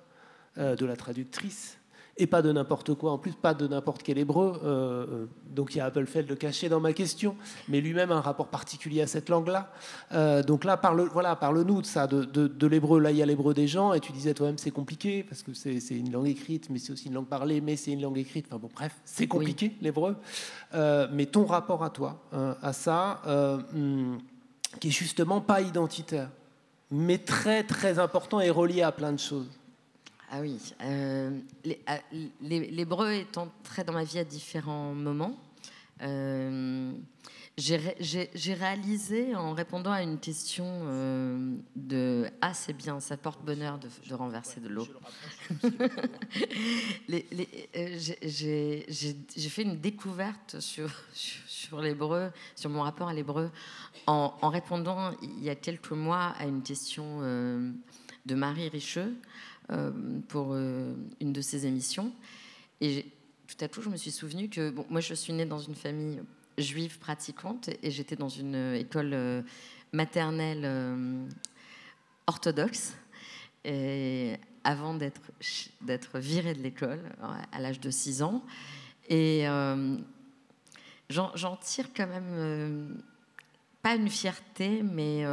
euh, de la traductrice, et pas de n'importe quoi, en plus pas de n'importe quel hébreu. Euh, euh, donc il y a Appelfeld le caché dans ma question, mais lui-même a un rapport particulier à cette langue-là. Euh, donc là, parle, voilà, parle-nous de ça, de, l'hébreu. Là, il y a l'hébreu des gens, et tu disais toi-même c'est compliqué, parce que c'est, une langue écrite, mais c'est aussi une langue parlée, mais c'est une langue écrite. Enfin bon, bref, c'est compliqué l'hébreu. mais ton rapport à toi, hein, à ça, hmm, qui est justement pas identitaire, mais très très important et relié à plein de choses. Ah oui. Euh, l'hébreu ah, est très dans ma vie à différents moments. Euh, j'ai réalisé en répondant à une question euh, de Ah, c'est bien, ça porte bonheur de, renverser de l'eau. J'ai fait une découverte sur, l'hébreu, sur mon rapport à l'hébreu, en, en, répondant il y a quelques mois à une question de Marie Richeux. Euh, pour euh, une de ses émissions. Et tout à coup, je me suis souvenu que bon, moi, je suis née dans une famille juive pratiquante et j'étais dans une euh, école maternelle orthodoxe. Et avant d'être virée de l'école à l'âge de 6 ans. Et j'en tire quand même pas une fierté, mais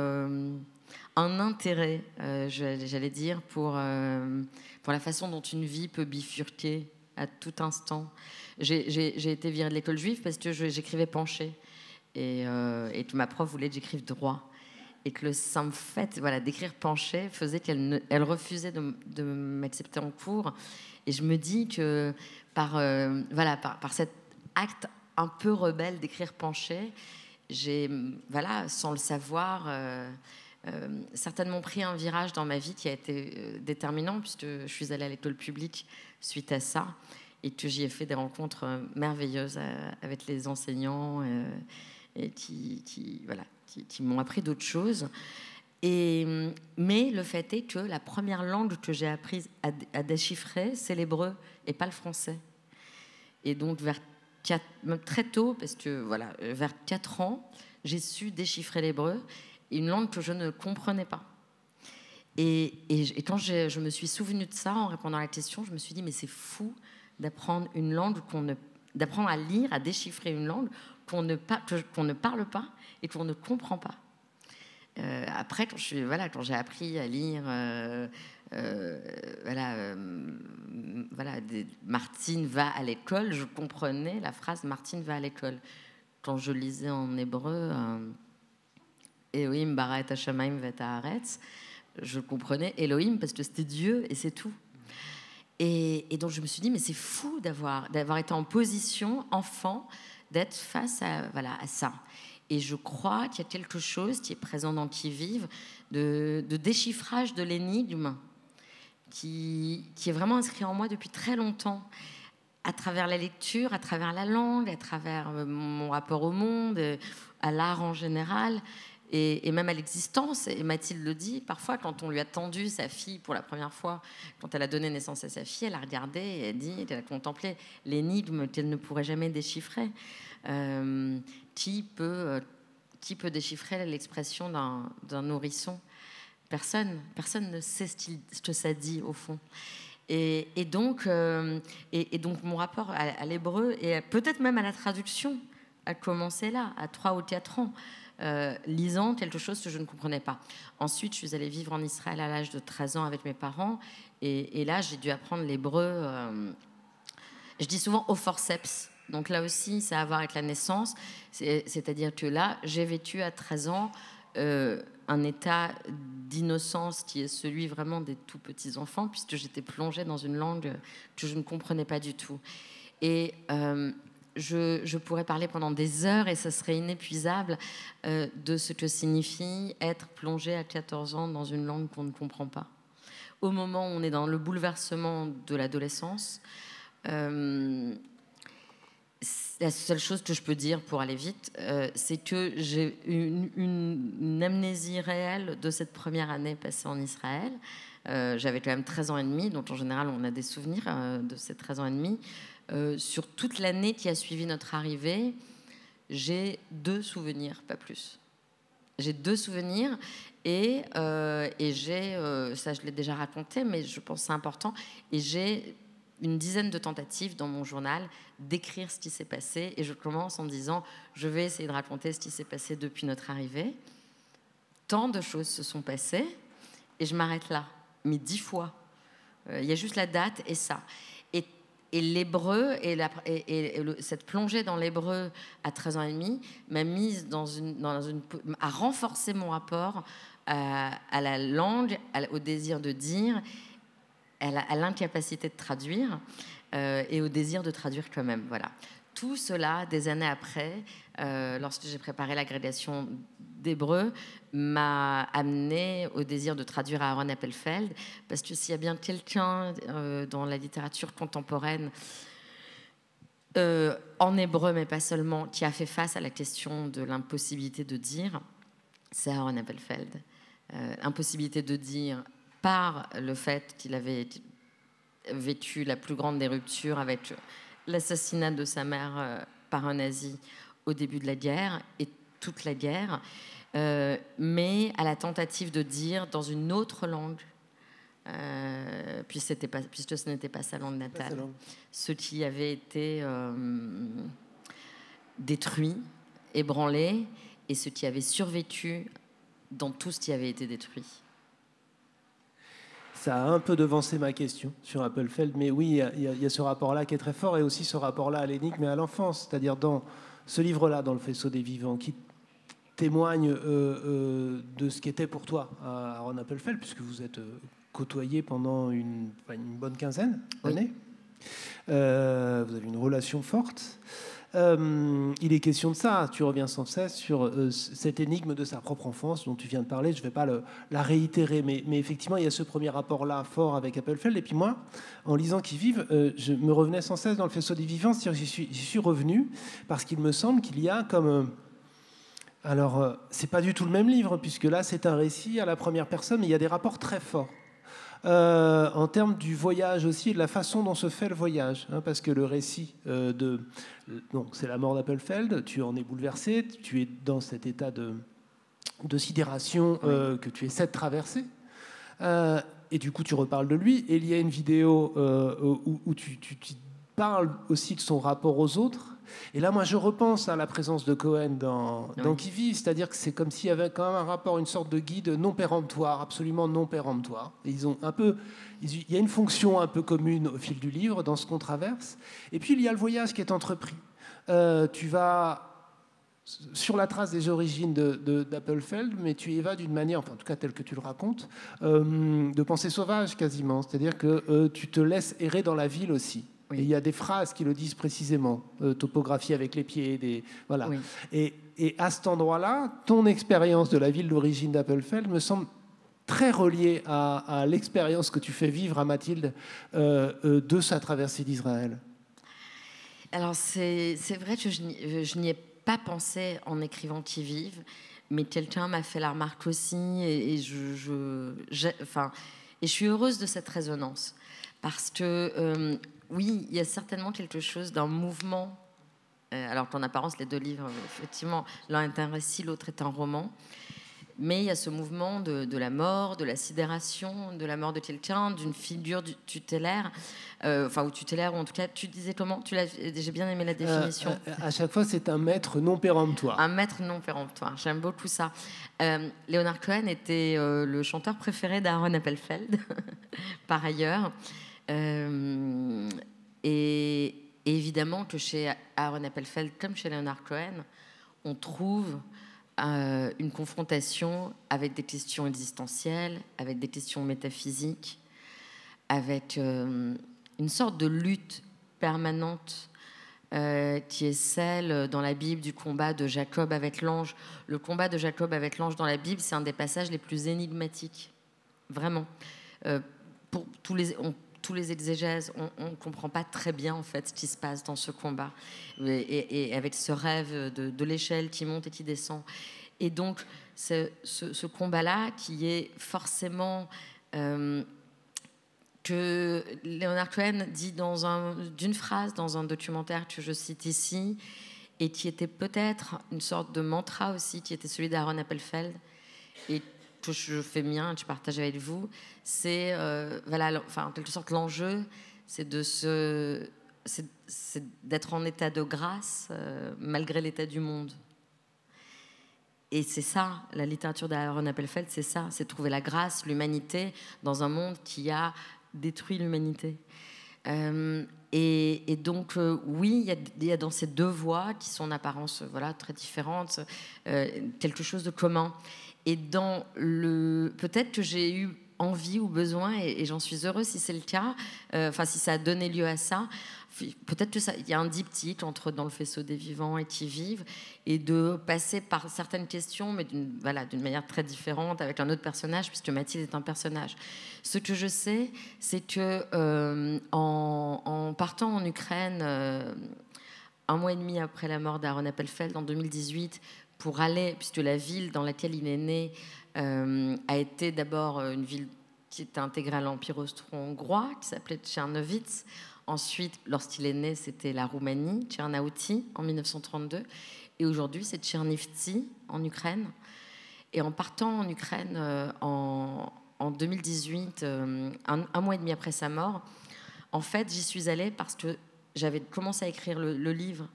un intérêt, euh, j'allais dire, pour, euh, pour la façon dont une vie peut bifurquer à tout instant. J'ai été virée de l'école juive parce que j'écrivais penché et, euh, et, que ma prof voulait que j'écrive droit. Et que le simple fait voilà, d'écrire penché faisait qu'elle elle refusait de, de m'accepter en cours. Et je me dis que par, voilà, par, par cet acte un peu rebelle d'écrire penché, j'ai, voilà, sans le savoir, euh, certainement pris un virage dans ma vie qui a été euh, déterminant, puisque je suis allée à l'école publique suite à ça, et que j'y ai fait des rencontres euh, merveilleuses avec les enseignants, et qui, voilà, qui, m'ont appris d'autres choses. Et, hum, mais le fait est que la première langue que j'ai apprise à, déchiffrer, c'est l'hébreu et pas le français. Et donc, vers très tôt, parce que voilà, vers 4 ans, j'ai su déchiffrer l'hébreu une langue que je ne comprenais pas. Et, quand je me suis souvenue de ça en répondant à la question, je me suis dit, mais c'est fou d'apprendre une langue qu'on ne d'apprendre à lire, à déchiffrer une langue qu'on ne, parle pas et qu'on ne comprend pas. Euh, après, quand j'ai appris à lire euh, euh, voilà, Martine va à l'école, je comprenais la phrase Martine va à l'école. Quand je lisais en hébreu, Elohim je comprenais Elohim parce que c'était Dieu et c'est tout. Et, donc je me suis dit, mais c'est fou d'avoir, d'avoir été en position, enfant, d'être face à, voilà, à ça. Et je crois qu'il y a quelque chose qui est présent dans qui vivent, de, de, déchiffrage de l'énigme, qui, qui est vraiment inscrit en moi depuis très longtemps, à travers la lecture, à travers la langue, à travers euh, mon rapport au monde, euh, à l'art en général et, même à l'existence. Et Mathilde le dit, parfois quand on lui a tendu sa fille pour la première fois, quand elle a donné naissance à sa fille, elle a regardé et elle, dit, elle a contemplé l'énigme qu'elle ne pourrait jamais déchiffrer. Euh, qui, peut, euh, qui peut déchiffrer l'expression d'un nourrisson Personne. Personne ne sait ce que ça dit au fond. Et, donc, euh, et, donc mon rapport à, l'hébreu et peut-être même à la traduction a commencé là, à trois ou quatre ans. Euh, lisant quelque chose que je ne comprenais pas. Ensuite, je suis allée vivre en Israël à l'âge de 13 ans avec mes parents. Et, là, j'ai dû apprendre l'hébreu, euh, je dis souvent au forceps. Donc là aussi, ça a à voir avec la naissance. C'est-à-dire que là, j'ai vécu à 13 ans euh, un état d'innocence qui est celui vraiment des tout petits enfants, puisque j'étais plongée dans une langue que je ne comprenais pas du tout. Et je, pourrais parler pendant des heures et ça serait inépuisable euh, de ce que signifie être plongé à 14 ans dans une langue qu'on ne comprend pas. Au moment où on est dans le bouleversement de l'adolescence, euh, la seule chose que je peux dire pour aller vite, euh, c'est que j'ai une, amnésie réelle de cette première année passée en Israël. J'avais quand même 13 ans et demi, donc en général on a des souvenirs de ces 13 ans et demi. Euh, sur toute l'année qui a suivi notre arrivée, j'ai deux souvenirs, pas plus. J'ai deux souvenirs et, euh, j'ai, euh, ça je l'ai déjà raconté, mais je pense c'est important, et j'ai une dizaine de tentatives dans mon journal d'écrire ce qui s'est passé et je commence en disant je vais essayer de raconter ce qui s'est passé depuis notre arrivée. Tant de choses se sont passées et je m'arrête là, mais dix fois. Il y a juste la date et ça. Et l'hébreu, et, et, cette plongée dans l'hébreu à 13 ans et demi m'a mise dans une, dans une, a renforcé mon rapport euh, à, la langue, au désir de dire, à l'incapacité de traduire euh, et au désir de traduire quand même. Voilà tout cela, des années après, euh, lorsque j'ai préparé l'agrégation d'hébreu, m'a amené au désir de traduire à Aaron Appelfeld, parce que s'il y a bien quelqu'un euh, dans la littérature contemporaine, euh, en hébreu, mais pas seulement, qui a fait face à la question de l'impossibilité de dire, c'est Aaron Appelfeld. impossibilité de dire par le fait qu'il avait vécu la plus grande des ruptures avec l'assassinat de sa mère euh, par un nazi au début de la guerre et toute la guerre, euh, mais à la tentative de dire dans une autre langue, euh, puisque, ce n'était pas sa langue natale, ce qui avait été détruit, ébranlé, et ce qui avait survécu dans tout ce qui avait été détruit ça a un peu devancé ma question sur Applefeld, mais oui, il y, a ce rapport-là qui est très fort, et aussi ce rapport-là à l'énigme mais à l'enfance, c'est-à-dire dans ce livre-là, dans le faisceau des vivants, qui témoigne euh, euh, de ce qu'était pour toi, euh, Ron Applefeld, puisque vous êtes côtoyé pendant une, bonne quinzaine d'années. vous avez une relation forte. Euh, il est question de ça. Tu reviens sans cesse sur euh, cette énigme de sa propre enfance dont tu viens de parler. Je ne vais pas la réitérer, mais, effectivement, il y a ce premier rapport-là fort avec Appelfeld. Et puis moi, en lisant Qui vivent, euh, je me revenais sans cesse dans le faisceau des vivants. J'y suis, suis, revenu parce qu'il me semble qu'il y a comme. alors, c'est pas du tout le même livre, puisque là, c'est un récit à la première personne, mais il y a des rapports très forts. Euh, en termes du voyage aussi, de la façon dont se fait le voyage, hein, parce que le récit euh, de c'est la mort d'Appelfeld, tu en es bouleversé, tu es dans cet état de, sidération euh, que tu essaies de traverser. et du coup, tu reparles de lui. Et il y a une vidéo où, tu, parles aussi de son rapport aux autres et là, moi, je repense à hein, la présence de Cohen dans, Qui vit, c'est-à-dire que c'est comme s'il y avait quand même un rapport, une sorte de guide non péremptoire, absolument non péremptoire. ils ont un peu, il y a une fonction un peu commune au fil du livre dans ce qu'on traverse. Et puis, il y a le voyage qui est entrepris. Euh, tu vas sur la trace des origines d'Applefeld mais tu y vas d'une manière, en tout cas telle que tu le racontes, euh, de pensée sauvage quasiment. C'est-à-dire que euh, tu te laisses errer dans la ville aussi il y a des phrases qui le disent précisément, euh, topographie avec les pieds, des, voilà. Et, à cet endroit-là, ton expérience de la ville d'origine d'Appelfeld me semble très reliée à, l'expérience que tu fais vivre à Mathilde euh, euh, de sa traversée d'Israël. Alors c'est vrai que je n'y ai pas pensé en écrivant qui vive, mais quelqu'un m'a fait la remarque aussi, et, je, enfin, et je suis heureuse de cette résonance parce que oui, il y a certainement quelque chose d'un mouvement. Euh, alors, qu'en apparence, les deux livres, effectivement, l'un est un récit, l'autre est un roman. Mais il y a ce mouvement de, la mort, de la sidération, de la mort de quelqu'un, d'une figure tutélaire, euh, enfin, ou tutélaire, ou en tout cas, tu disais comment tu J'ai bien aimé la euh, définition. à chaque fois, c'est un maître non péremptoire. Un maître non péremptoire, j'aime beaucoup ça. Leonard Cohen était le chanteur préféré d'Aaron Appelfeld, par ailleurs. Euh, et, évidemment que chez Aaron Appelfeld, comme chez Leonard Cohen, on trouve euh, une confrontation avec des questions existentielles, avec des questions métaphysiques, avec euh, une sorte de lutte permanente qui est celle dans la Bible du combat de Jacob avec l'ange. Le combat de Jacob avec l'ange dans la Bible, c'est un des passages les plus énigmatiques, vraiment. pour tous les, on, tous les exégèses, on ne comprend pas très bien en fait ce qui se passe dans ce combat, et, avec ce rêve de, l'échelle qui monte et qui descend. Et donc, ce, ce combat-là, qui est forcément euh, que Léonard Cohen dit dans un, d'une phrase dans un documentaire que je cite ici, et qui était peut-être une sorte de mantra aussi, qui était celui d'Aaron Appelfeld, et que je fais mien, que je partage avec vous, c'est, euh, voilà, enfin, en quelque sorte, l'enjeu, c'est de se, c'est, d'être en état de grâce euh, malgré l'état du monde. Et c'est ça, la littérature d'Aaron Appelfeld, c'est ça, c'est trouver la grâce, l'humanité dans un monde qui a détruit l'humanité. Euh, et, donc, oui, il y, a dans ces deux voies, qui sont en apparence voilà, très différentes, quelque chose de commun. Et dans le, peut-être que j'ai eu envie ou besoin, et, j'en suis heureuse si c'est le cas, euh, enfin si ça a donné lieu à ça. Peut-être que ça, il y a un diptyque entre dans le faisceau des vivants et qui vivent, et de passer par certaines questions, mais d'une voilà, d'une manière très différente avec un autre personnage, puisque Mathilde est un personnage. Ce que je sais, c'est que euh, en, partant en Ukraine. Euh, un mois et demi après la mort d'Aaron Appelfeld en 2018, pour aller, puisque la ville dans laquelle il est né euh, a été d'abord euh, une ville qui était intégrée à l'Empire austro-hongrois, qui s'appelait Tchernovitz. Ensuite, lorsqu'il est né, c'était la Roumanie, Tchernauti, en 1932. Et aujourd'hui, c'est Tchernivtsi, en Ukraine. Et en partant en Ukraine euh, en, 2018, un, mois et demi après sa mort, en fait, j'y suis allée parce que j'avais commencé à écrire le, le livre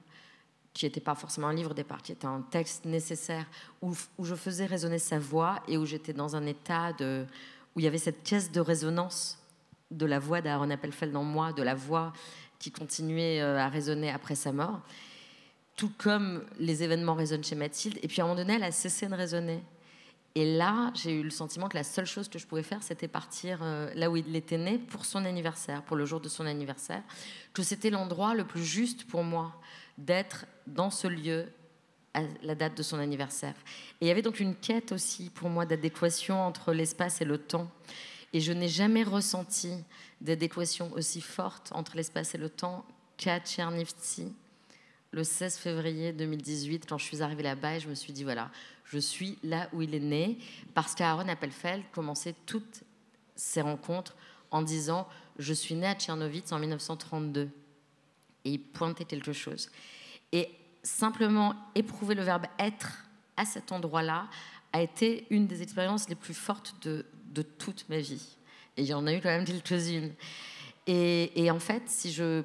qui n'était pas forcément un livre au départ, qui était un texte nécessaire, où, je faisais résonner sa voix et où j'étais dans un état de, où il y avait cette pièce de résonance de la voix d'Aaron Appelfeld en moi, de la voix qui continuait euh, à résonner après sa mort, tout comme les événements résonnent chez Mathilde. Et puis à un moment donné, elle a cessé de résonner. Et là, j'ai eu le sentiment que la seule chose que je pouvais faire, c'était partir euh, là où il était né pour son anniversaire, pour le jour de son anniversaire, que c'était l'endroit le plus juste pour moi, d'être dans ce lieu à la date de son anniversaire. Et il y avait donc une quête aussi pour moi d'adéquation entre l'espace et le temps. Et je n'ai jamais ressenti d'adéquation aussi forte entre l'espace et le temps qu'à Tchernivtsi le 16 février 2018, quand je suis arrivée là-bas, et je me suis dit voilà, je suis là où il est né, parce qu'Aaron Appelfeld commençait toutes ses rencontres en disant je suis né à Tchernovitz en 1932 et il pointait quelque chose. Et simplement éprouver le verbe être à cet endroit-là a été une des expériences les plus fortes de, de toute ma vie. Et il y en a eu quand même quelques-unes. Et, et en fait, si je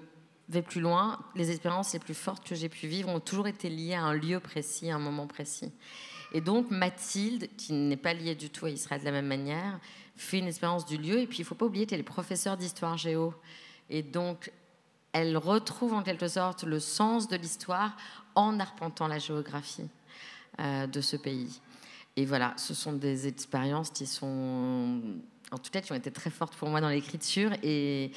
vais plus loin, les expériences les plus fortes que j'ai pu vivre ont toujours été liées à un lieu précis, à un moment précis. Et donc Mathilde, qui n'est pas liée du tout à Israël de la même manière, fait une expérience du lieu. Et puis il ne faut pas oublier qu'elle est professeure d'histoire géo. Et donc elle retrouve en quelque sorte le sens de l'histoire en arpentant la géographie euh, de ce pays. Et voilà, ce sont des expériences qui sont, en tout cas, qui ont été très fortes pour moi dans l'écriture et,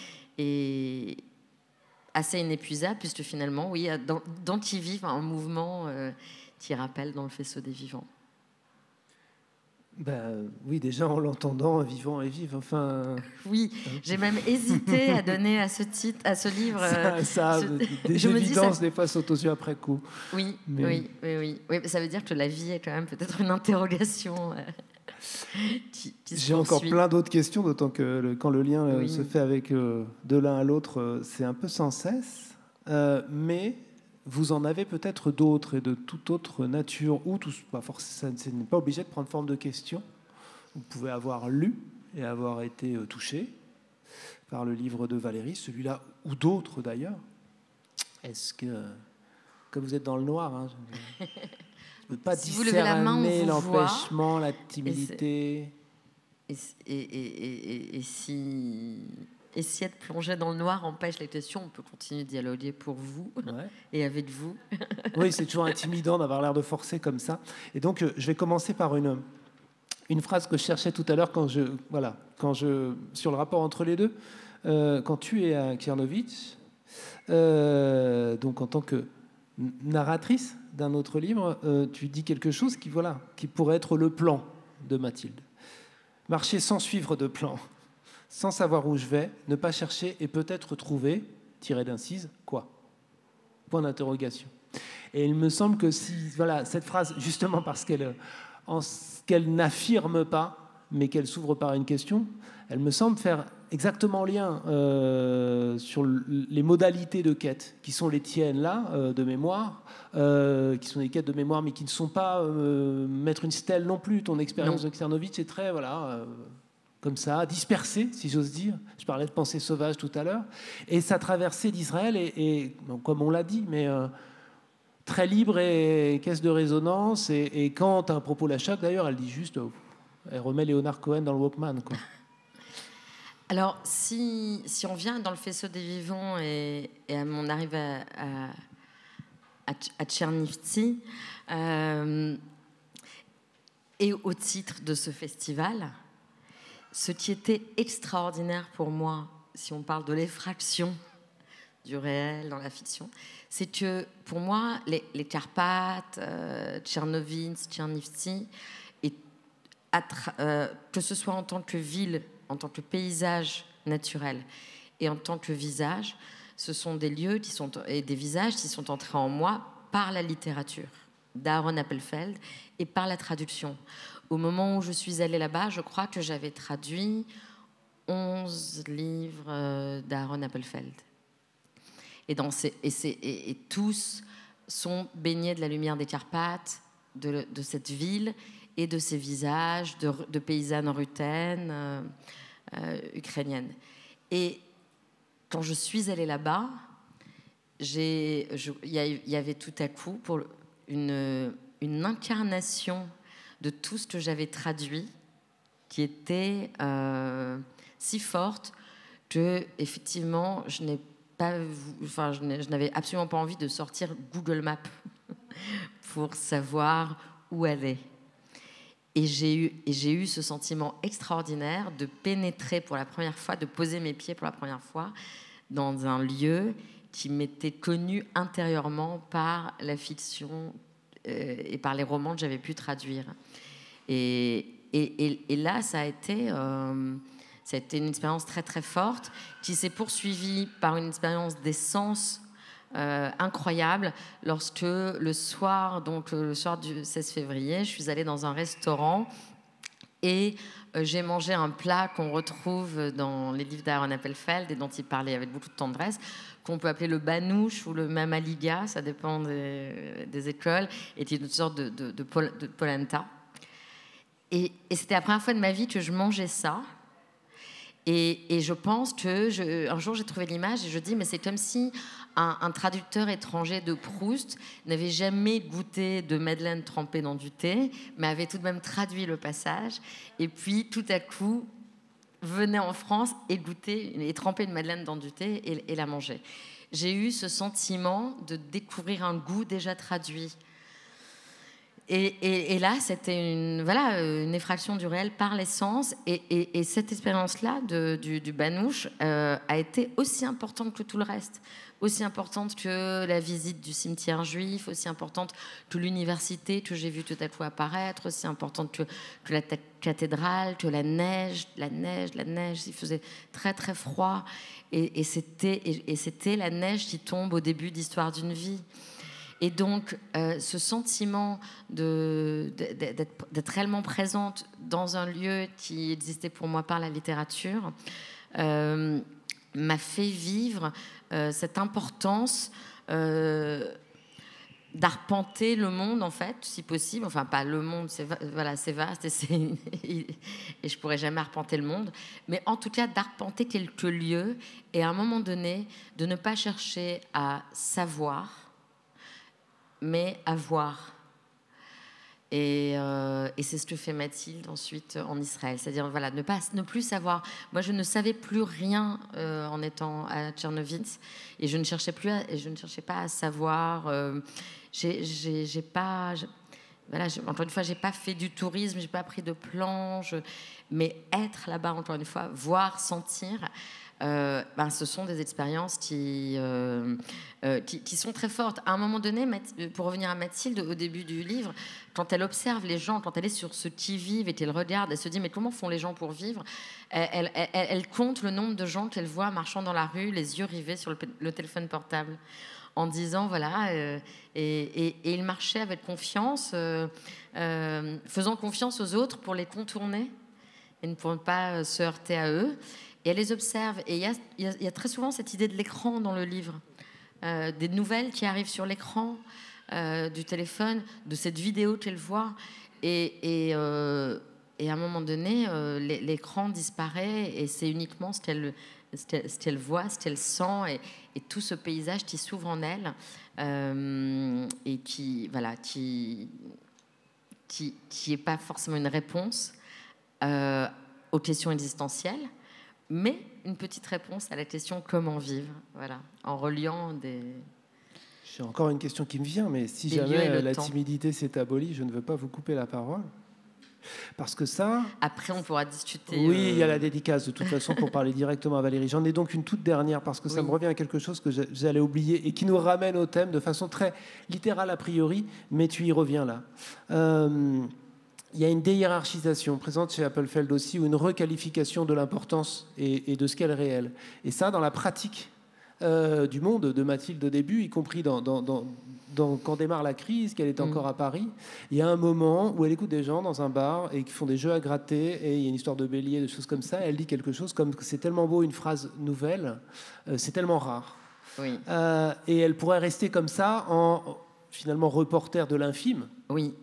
assez inépuisables, puisque finalement, oui, dans, dans qui vivent un mouvement euh, qui rappelle dans le faisceau des vivants. Bah, oui, déjà en l'entendant, vivant et vive. Enfin. Oui, j'ai même hésité à donner à ce titre, à ce livre. Ça, euh, ça des je évidences me dis des fois sautent aux yeux après coup. Oui, oui, oui, oui, Ça veut dire que la vie est quand même peut-être une interrogation. Euh, j'ai encore plein d'autres questions, d'autant que quand le lien euh, se fait avec de l'un à l'autre, c'est un peu sans cesse. mais vous en avez peut-être d'autres et de toute autre nature, ou tout, pas bah, forcément, ça n'est pas obligé de prendre forme de question. Vous pouvez avoir lu et avoir été euh, touché par le livre de Valérie, celui-là ou d'autres d'ailleurs. Est-ce que, comme vous êtes dans le noir, hein, ne pas si discerner l'empêchement, la timidité. Et, et, et, et, si si de plonger dans le noir empêche les questions. On peut continuer de dialoguer pour vous et avec vous. oui, c'est toujours intimidant d'avoir l'air de forcer comme ça. Et donc, euh, je vais commencer par une, une phrase que je cherchais tout à l'heure quand je, voilà, quand je, sur le rapport entre les deux. Euh, quand tu es à Kiernovitch, euh, donc en tant que narratrice d'un autre livre, tu dis quelque chose qui, voilà, qui pourrait être le plan de Mathilde. Marcher sans suivre de plan sans savoir où je vais, ne pas chercher et peut-être trouver, tiré d'incise, quoi Point d'interrogation. Et il me semble que si, voilà, cette phrase, justement parce qu'elle n'affirme pas, mais qu'elle s'ouvre par une question, elle me semble faire exactement lien euh, sur les modalités de quête, qui sont les tiennes là, euh, de mémoire, euh, qui sont des quêtes de mémoire, mais qui ne sont pas mettre une stèle non plus. Ton expérience de est très, voilà, comme ça, dispersé si j'ose dire. Je parlais de pensée sauvage tout à l'heure. Et sa traversée d'Israël et comme on l'a dit, mais euh, très libre et, caisse de résonance. Et, quand un propos la d'ailleurs, elle dit juste, euh, elle remet Léonard Cohen dans le Walkman, quoi. Alors, si, si, on vient dans le faisceau des vivants et, et on arrive à, à, à Tchernivtsi, euh, et au titre de ce festival, ce qui était extraordinaire pour moi, si on parle de l'effraction du réel dans la fiction, c'est que pour moi, les, les Carpates, euh, Tchernivtsi, euh, que ce soit en tant que ville, en tant que paysage naturel et en tant que visage, ce sont des lieux et des visages qui sont entrés en moi par la littérature d'Aaron Appelfeld et par la traduction. Au moment où je suis allée là-bas, je crois que j'avais traduit 11 livres euh, d'Aaron Appelfeld. Et, dans ces, et, tous sont baignés de la lumière des Carpates, de, cette ville et de ces visages de, paysannes rutènes euh, euh, ukrainiennes. Et quand je suis allée là-bas, il y, avait tout à coup une incarnation de tout ce que j'avais traduit, qui était euh, si forte que effectivement, je n'ai pas, enfin, je n'avais absolument pas envie de sortir Google Maps pour savoir où aller. Et j'ai eu, et j'ai eu ce sentiment extraordinaire de pénétrer pour la première fois, de poser mes pieds pour la première fois dans un lieu qui m'était connu intérieurement par la fiction euh, et par les romans que j'avais pu traduire. Et, là, euh, ça a été... une expérience très très forte qui s'est poursuivie par une expérience d'essence euh, incroyable lorsque le soir, donc le soir du 16 février, je suis allée dans un restaurant et j'ai mangé un plat qu'on retrouve dans les livres d'Aaron Appelfeld et dont il parlait avec beaucoup de tendresse qu'on peut appeler le banouche ou le mamaliga, ça dépend des, écoles, était une sorte de, polenta. Et, c'était la première fois de ma vie que je mangeais ça. Et, je pense que un jour j'ai trouvé l'image et je dis mais c'est comme si un, un, traducteur étranger de Proust n'avait jamais goûté de madeleine trempée dans du thé, mais avait tout de même traduit le passage. Et puis tout à coup venez en France et goûter et tremper une madeleine dans du thé et, la manger. J'ai eu ce sentiment de découvrir un goût déjà traduit. Et, là, c'était une, voilà, euh, une effraction du réel par l'essence. Et, cette expérience-là du, Banouche euh, a été aussi importante que tout le reste. Aussi importante que la visite du cimetière juif, aussi importante que l'université que j'ai vu tout à coup apparaître, aussi importante que, que la tête cathédrale, que la neige, la neige, la neige, il faisait très très froid, et, c'était, et, c'était la neige qui tombe au début d'Histoire d'une vie. Et donc, euh, ce sentiment de, d'être, réellement présente dans un lieu qui existait pour moi par la littérature euh, m'a fait vivre euh, cette importance d'arpenter le monde en fait, si possible. Enfin, pas le monde, c'est voilà, c'est vaste et, et je pourrais jamais arpenter le monde, mais en tout cas d'arpenter quelques lieux et à un moment donné de ne pas chercher à savoir, mais à voir. Et, euh, c'est ce que fait Mathilde ensuite euh, en Israël, c'est-à-dire voilà, ne, pas, ne plus savoir. Moi, je ne savais plus rien euh, en étant à Tchernovitz, et je ne cherchais plus, et je ne cherchais pas à savoir j'ai pas. Voilà, encore une fois, j'ai pas fait du tourisme, j'ai pas pris de plan, mais être là-bas, encore une fois, voir, sentir, euh, ben, ce sont des expériences euh, euh, qui, qui, sont très fortes. À un moment donné, pour revenir à Mathilde, au début du livre, quand elle observe les gens, quand elle est sur ce qui vivent et qu'elle regarde, elle se dit mais comment font les gens pour vivre elle, elle, compte le nombre de gens qu'elle voit marchant dans la rue, les yeux rivés sur le téléphone portable en disant voilà, euh, et, il marchait avec confiance, euh, euh, faisant confiance aux autres pour les contourner et ne ne pas se heurter à eux. Et elle les observe. Et il y a, très souvent cette idée de l'écran dans le livre, des nouvelles qui arrivent sur l'écran, du téléphone, de cette vidéo qu'elle voit. Et. à un moment donné, l'écran disparaît et c'est uniquement ce qu'elle, voit, ce qu'elle sent et tout ce paysage qui s'ouvre en elle euh, et qui, voilà, qui, qui, qui est pas forcément une réponse euh, aux questions existentielles, mais une petite réponse à la question comment vivre, voilà, en reliant des, j'ai encore une question qui me vient, mais si jamais euh, la timidité s'est abolie, je ne veux pas vous couper la parole. Parce que ça. Après, on pourra discuter. Oui, il y a euh, la dédicace de toute façon pour parler directement à Valérie. J'en ai donc une toute dernière parce que ça me revient à quelque chose que j'allais oublier et qui nous ramène au thème de façon très littérale a priori, mais tu y reviens là. Euh, il y a une déhiérarchisation présente chez Applefeld aussi, ou une requalification de l'importance et, et, de ce qu'elle réelle. Et ça, dans la pratique, euh, du monde de Mathilde au début, y compris dans, quand démarre la crise, qu'elle est mm. encore à Paris. Il y a un moment où elle écoute des gens dans un bar et qui font des jeux à gratter et il y a une histoire de bélier, de choses comme ça. Elle dit quelque chose comme c'est tellement beau une phrase nouvelle, euh, c'est tellement rare. Euh, et elle pourrait rester comme ça en finalement reporter de l'infime. Oui.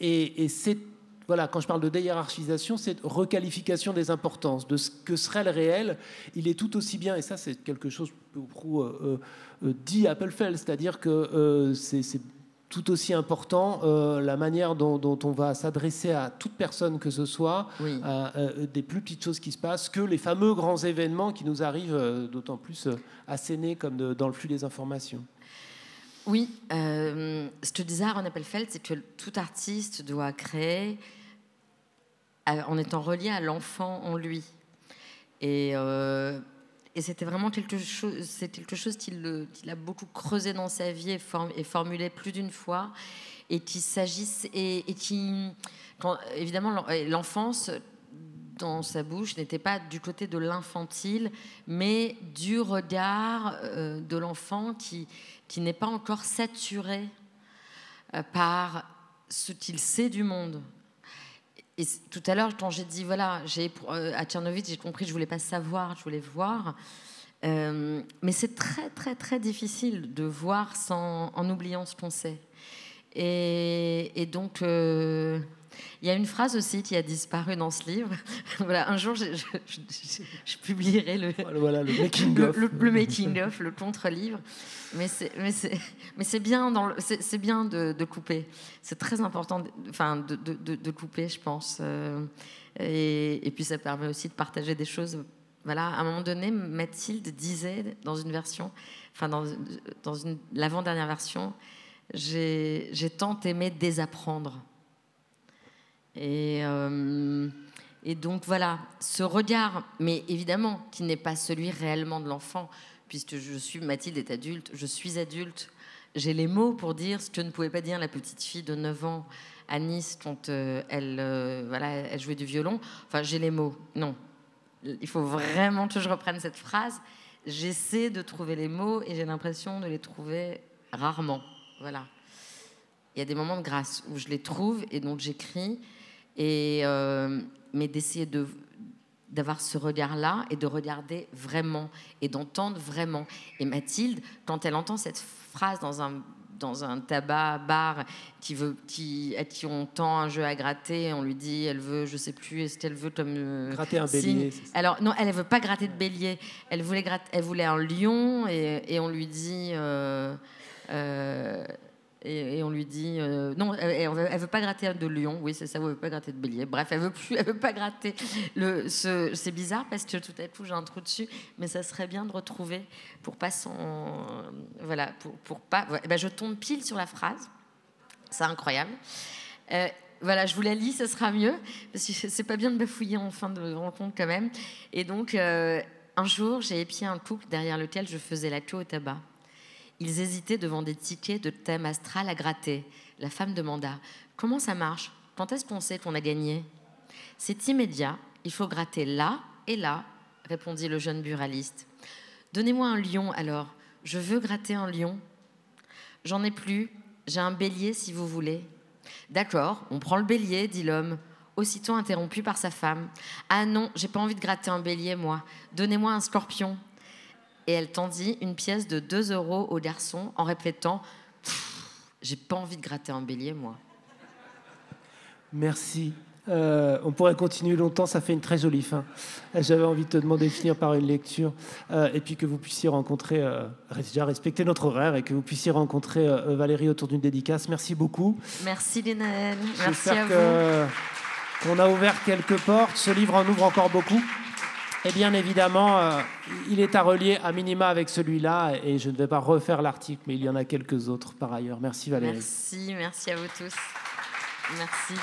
et c'est quand je parle de déhiérarchisation, c'est requalification des importances, de ce que serait le réel. Il est tout aussi bien, et ça c'est quelque chose euh, euh, euh, dit dit Applefeld, c'est-à-dire que c'est tout aussi important la manière dont, on va s'adresser à toute personne que ce soit, des plus petites choses qui se passent, que les fameux grands événements qui nous arrivent d'autant plus assénés comme dans le flux des informations. Oui, ce que disait Aaron Appelfeld, c'est que tout artiste doit créer en étant relié à l'enfant en lui. Euh, et, c'était vraiment quelque chose, c'est quelque chose qu'il a beaucoup creusé dans sa vie et, formulé plus d'une fois, et qui s'agisse et, qui, évidemment, l'enfance dans sa bouche n'était pas du côté de l'infantile, mais du regard euh, de l'enfant qui, n'est pas encore saturé euh, par ce qu'il sait du monde, tout à l'heure, quand j'ai dit, voilà, euh, à Tchernovitch, j'ai compris que je voulais pas savoir, je voulais voir. Euh, mais c'est très, très, très difficile de voir sans, en oubliant ce qu'on sait. Et, donc, euh, il y a une phrase aussi qui a disparu dans ce livre. voilà, un jour, je, publierai le, le making of, le, contre-livre. Mais c'est, bien, c'est, bien de, couper. C'est très important, de, de, couper, je pense. Euh, et, puis, ça permet aussi de partager des choses voilà, à un moment donné, Mathilde disait dans une version, enfin dans, l'avant-dernière version, j'ai tant aimé désapprendre. Et, euh, et donc voilà, ce regard, mais évidemment qui n'est pas celui réellement de l'enfant, puisque je suis, Mathilde est adulte, je suis adulte, j'ai les mots pour dire ce que ne pouvait pas dire la petite fille de 9 ans à Nice quand euh, elle, euh, voilà, elle jouait du violon. Enfin, j'ai les mots, non. Il faut vraiment que je reprenne cette phrase. J'essaie de trouver les mots et j'ai l'impression de les trouver rarement. Voilà. Il y a des moments de grâce où je les trouve et donc j'écris. Et, euh, mais d'essayer de d'avoir ce regard-là et de regarder vraiment et d'entendre vraiment. Et Mathilde, quand elle entend cette phrase dans un dans un tabac bar qui veut qui à qui on tend un jeu à gratter on lui dit elle veut je sais plus est-ce qu'elle veut comme euh, gratter un bélier alors non elle ne veut pas gratter de bélier elle voulait elle voulait un lion et, et on lui dit euh, et, on lui dit euh, non, elle, veut pas gratter de lion, oui c'est ça, elle veut pas gratter de bélier. Bref, elle veut plus, elle veut pas gratter. Le, ce, c'est bizarre parce que tout à coup j'ai un trou dessus, mais ça serait bien de retrouver pour pas son, voilà, pour, pour pas. ben je tombe pile sur la phrase, c'est incroyable. Euh, voilà, je vous la lis, ça sera mieux parce que c'est pas bien de bafouiller en fin de rencontre quand même. Et donc euh, un jour j'ai épié un couple derrière lequel je faisais la queue au tabac. Ils hésitaient devant des tickets de thème astral à gratter. La femme demanda Comment ça marche Quand est-ce qu'on sait qu'on a gagné C'est immédiat, il faut gratter là et là, répondit le jeune buraliste. Donnez-moi un lion alors, je veux gratter un lion. J'en ai plus, j'ai un bélier si vous voulez. D'accord, on prend le bélier, dit l'homme, aussitôt interrompu par sa femme. Ah non, j'ai pas envie de gratter un bélier, moi. Donnez-moi un scorpion et elle tendit une pièce de 2 euros au garçon en répétant J'ai pas envie de gratter un bélier, moi. Merci. Euh, on pourrait continuer longtemps, ça fait une très jolie fin. Euh, j'avais envie de te demander de finir par une lecture euh, et puis que vous puissiez rencontrer, déjà respecter notre horaire et que vous puissiez rencontrer Valérie autour d'une dédicace. Merci beaucoup. Merci Lénaël. Merci à vous. Qu'on a ouvert quelques portes. Ce livre en ouvre encore beaucoup. Et bien évidemment, euh, il est à relier à minima avec celui-là. Et je ne vais pas refaire l'article, mais il y en a quelques autres par ailleurs. Merci Valérie. Merci, merci à vous tous. Merci.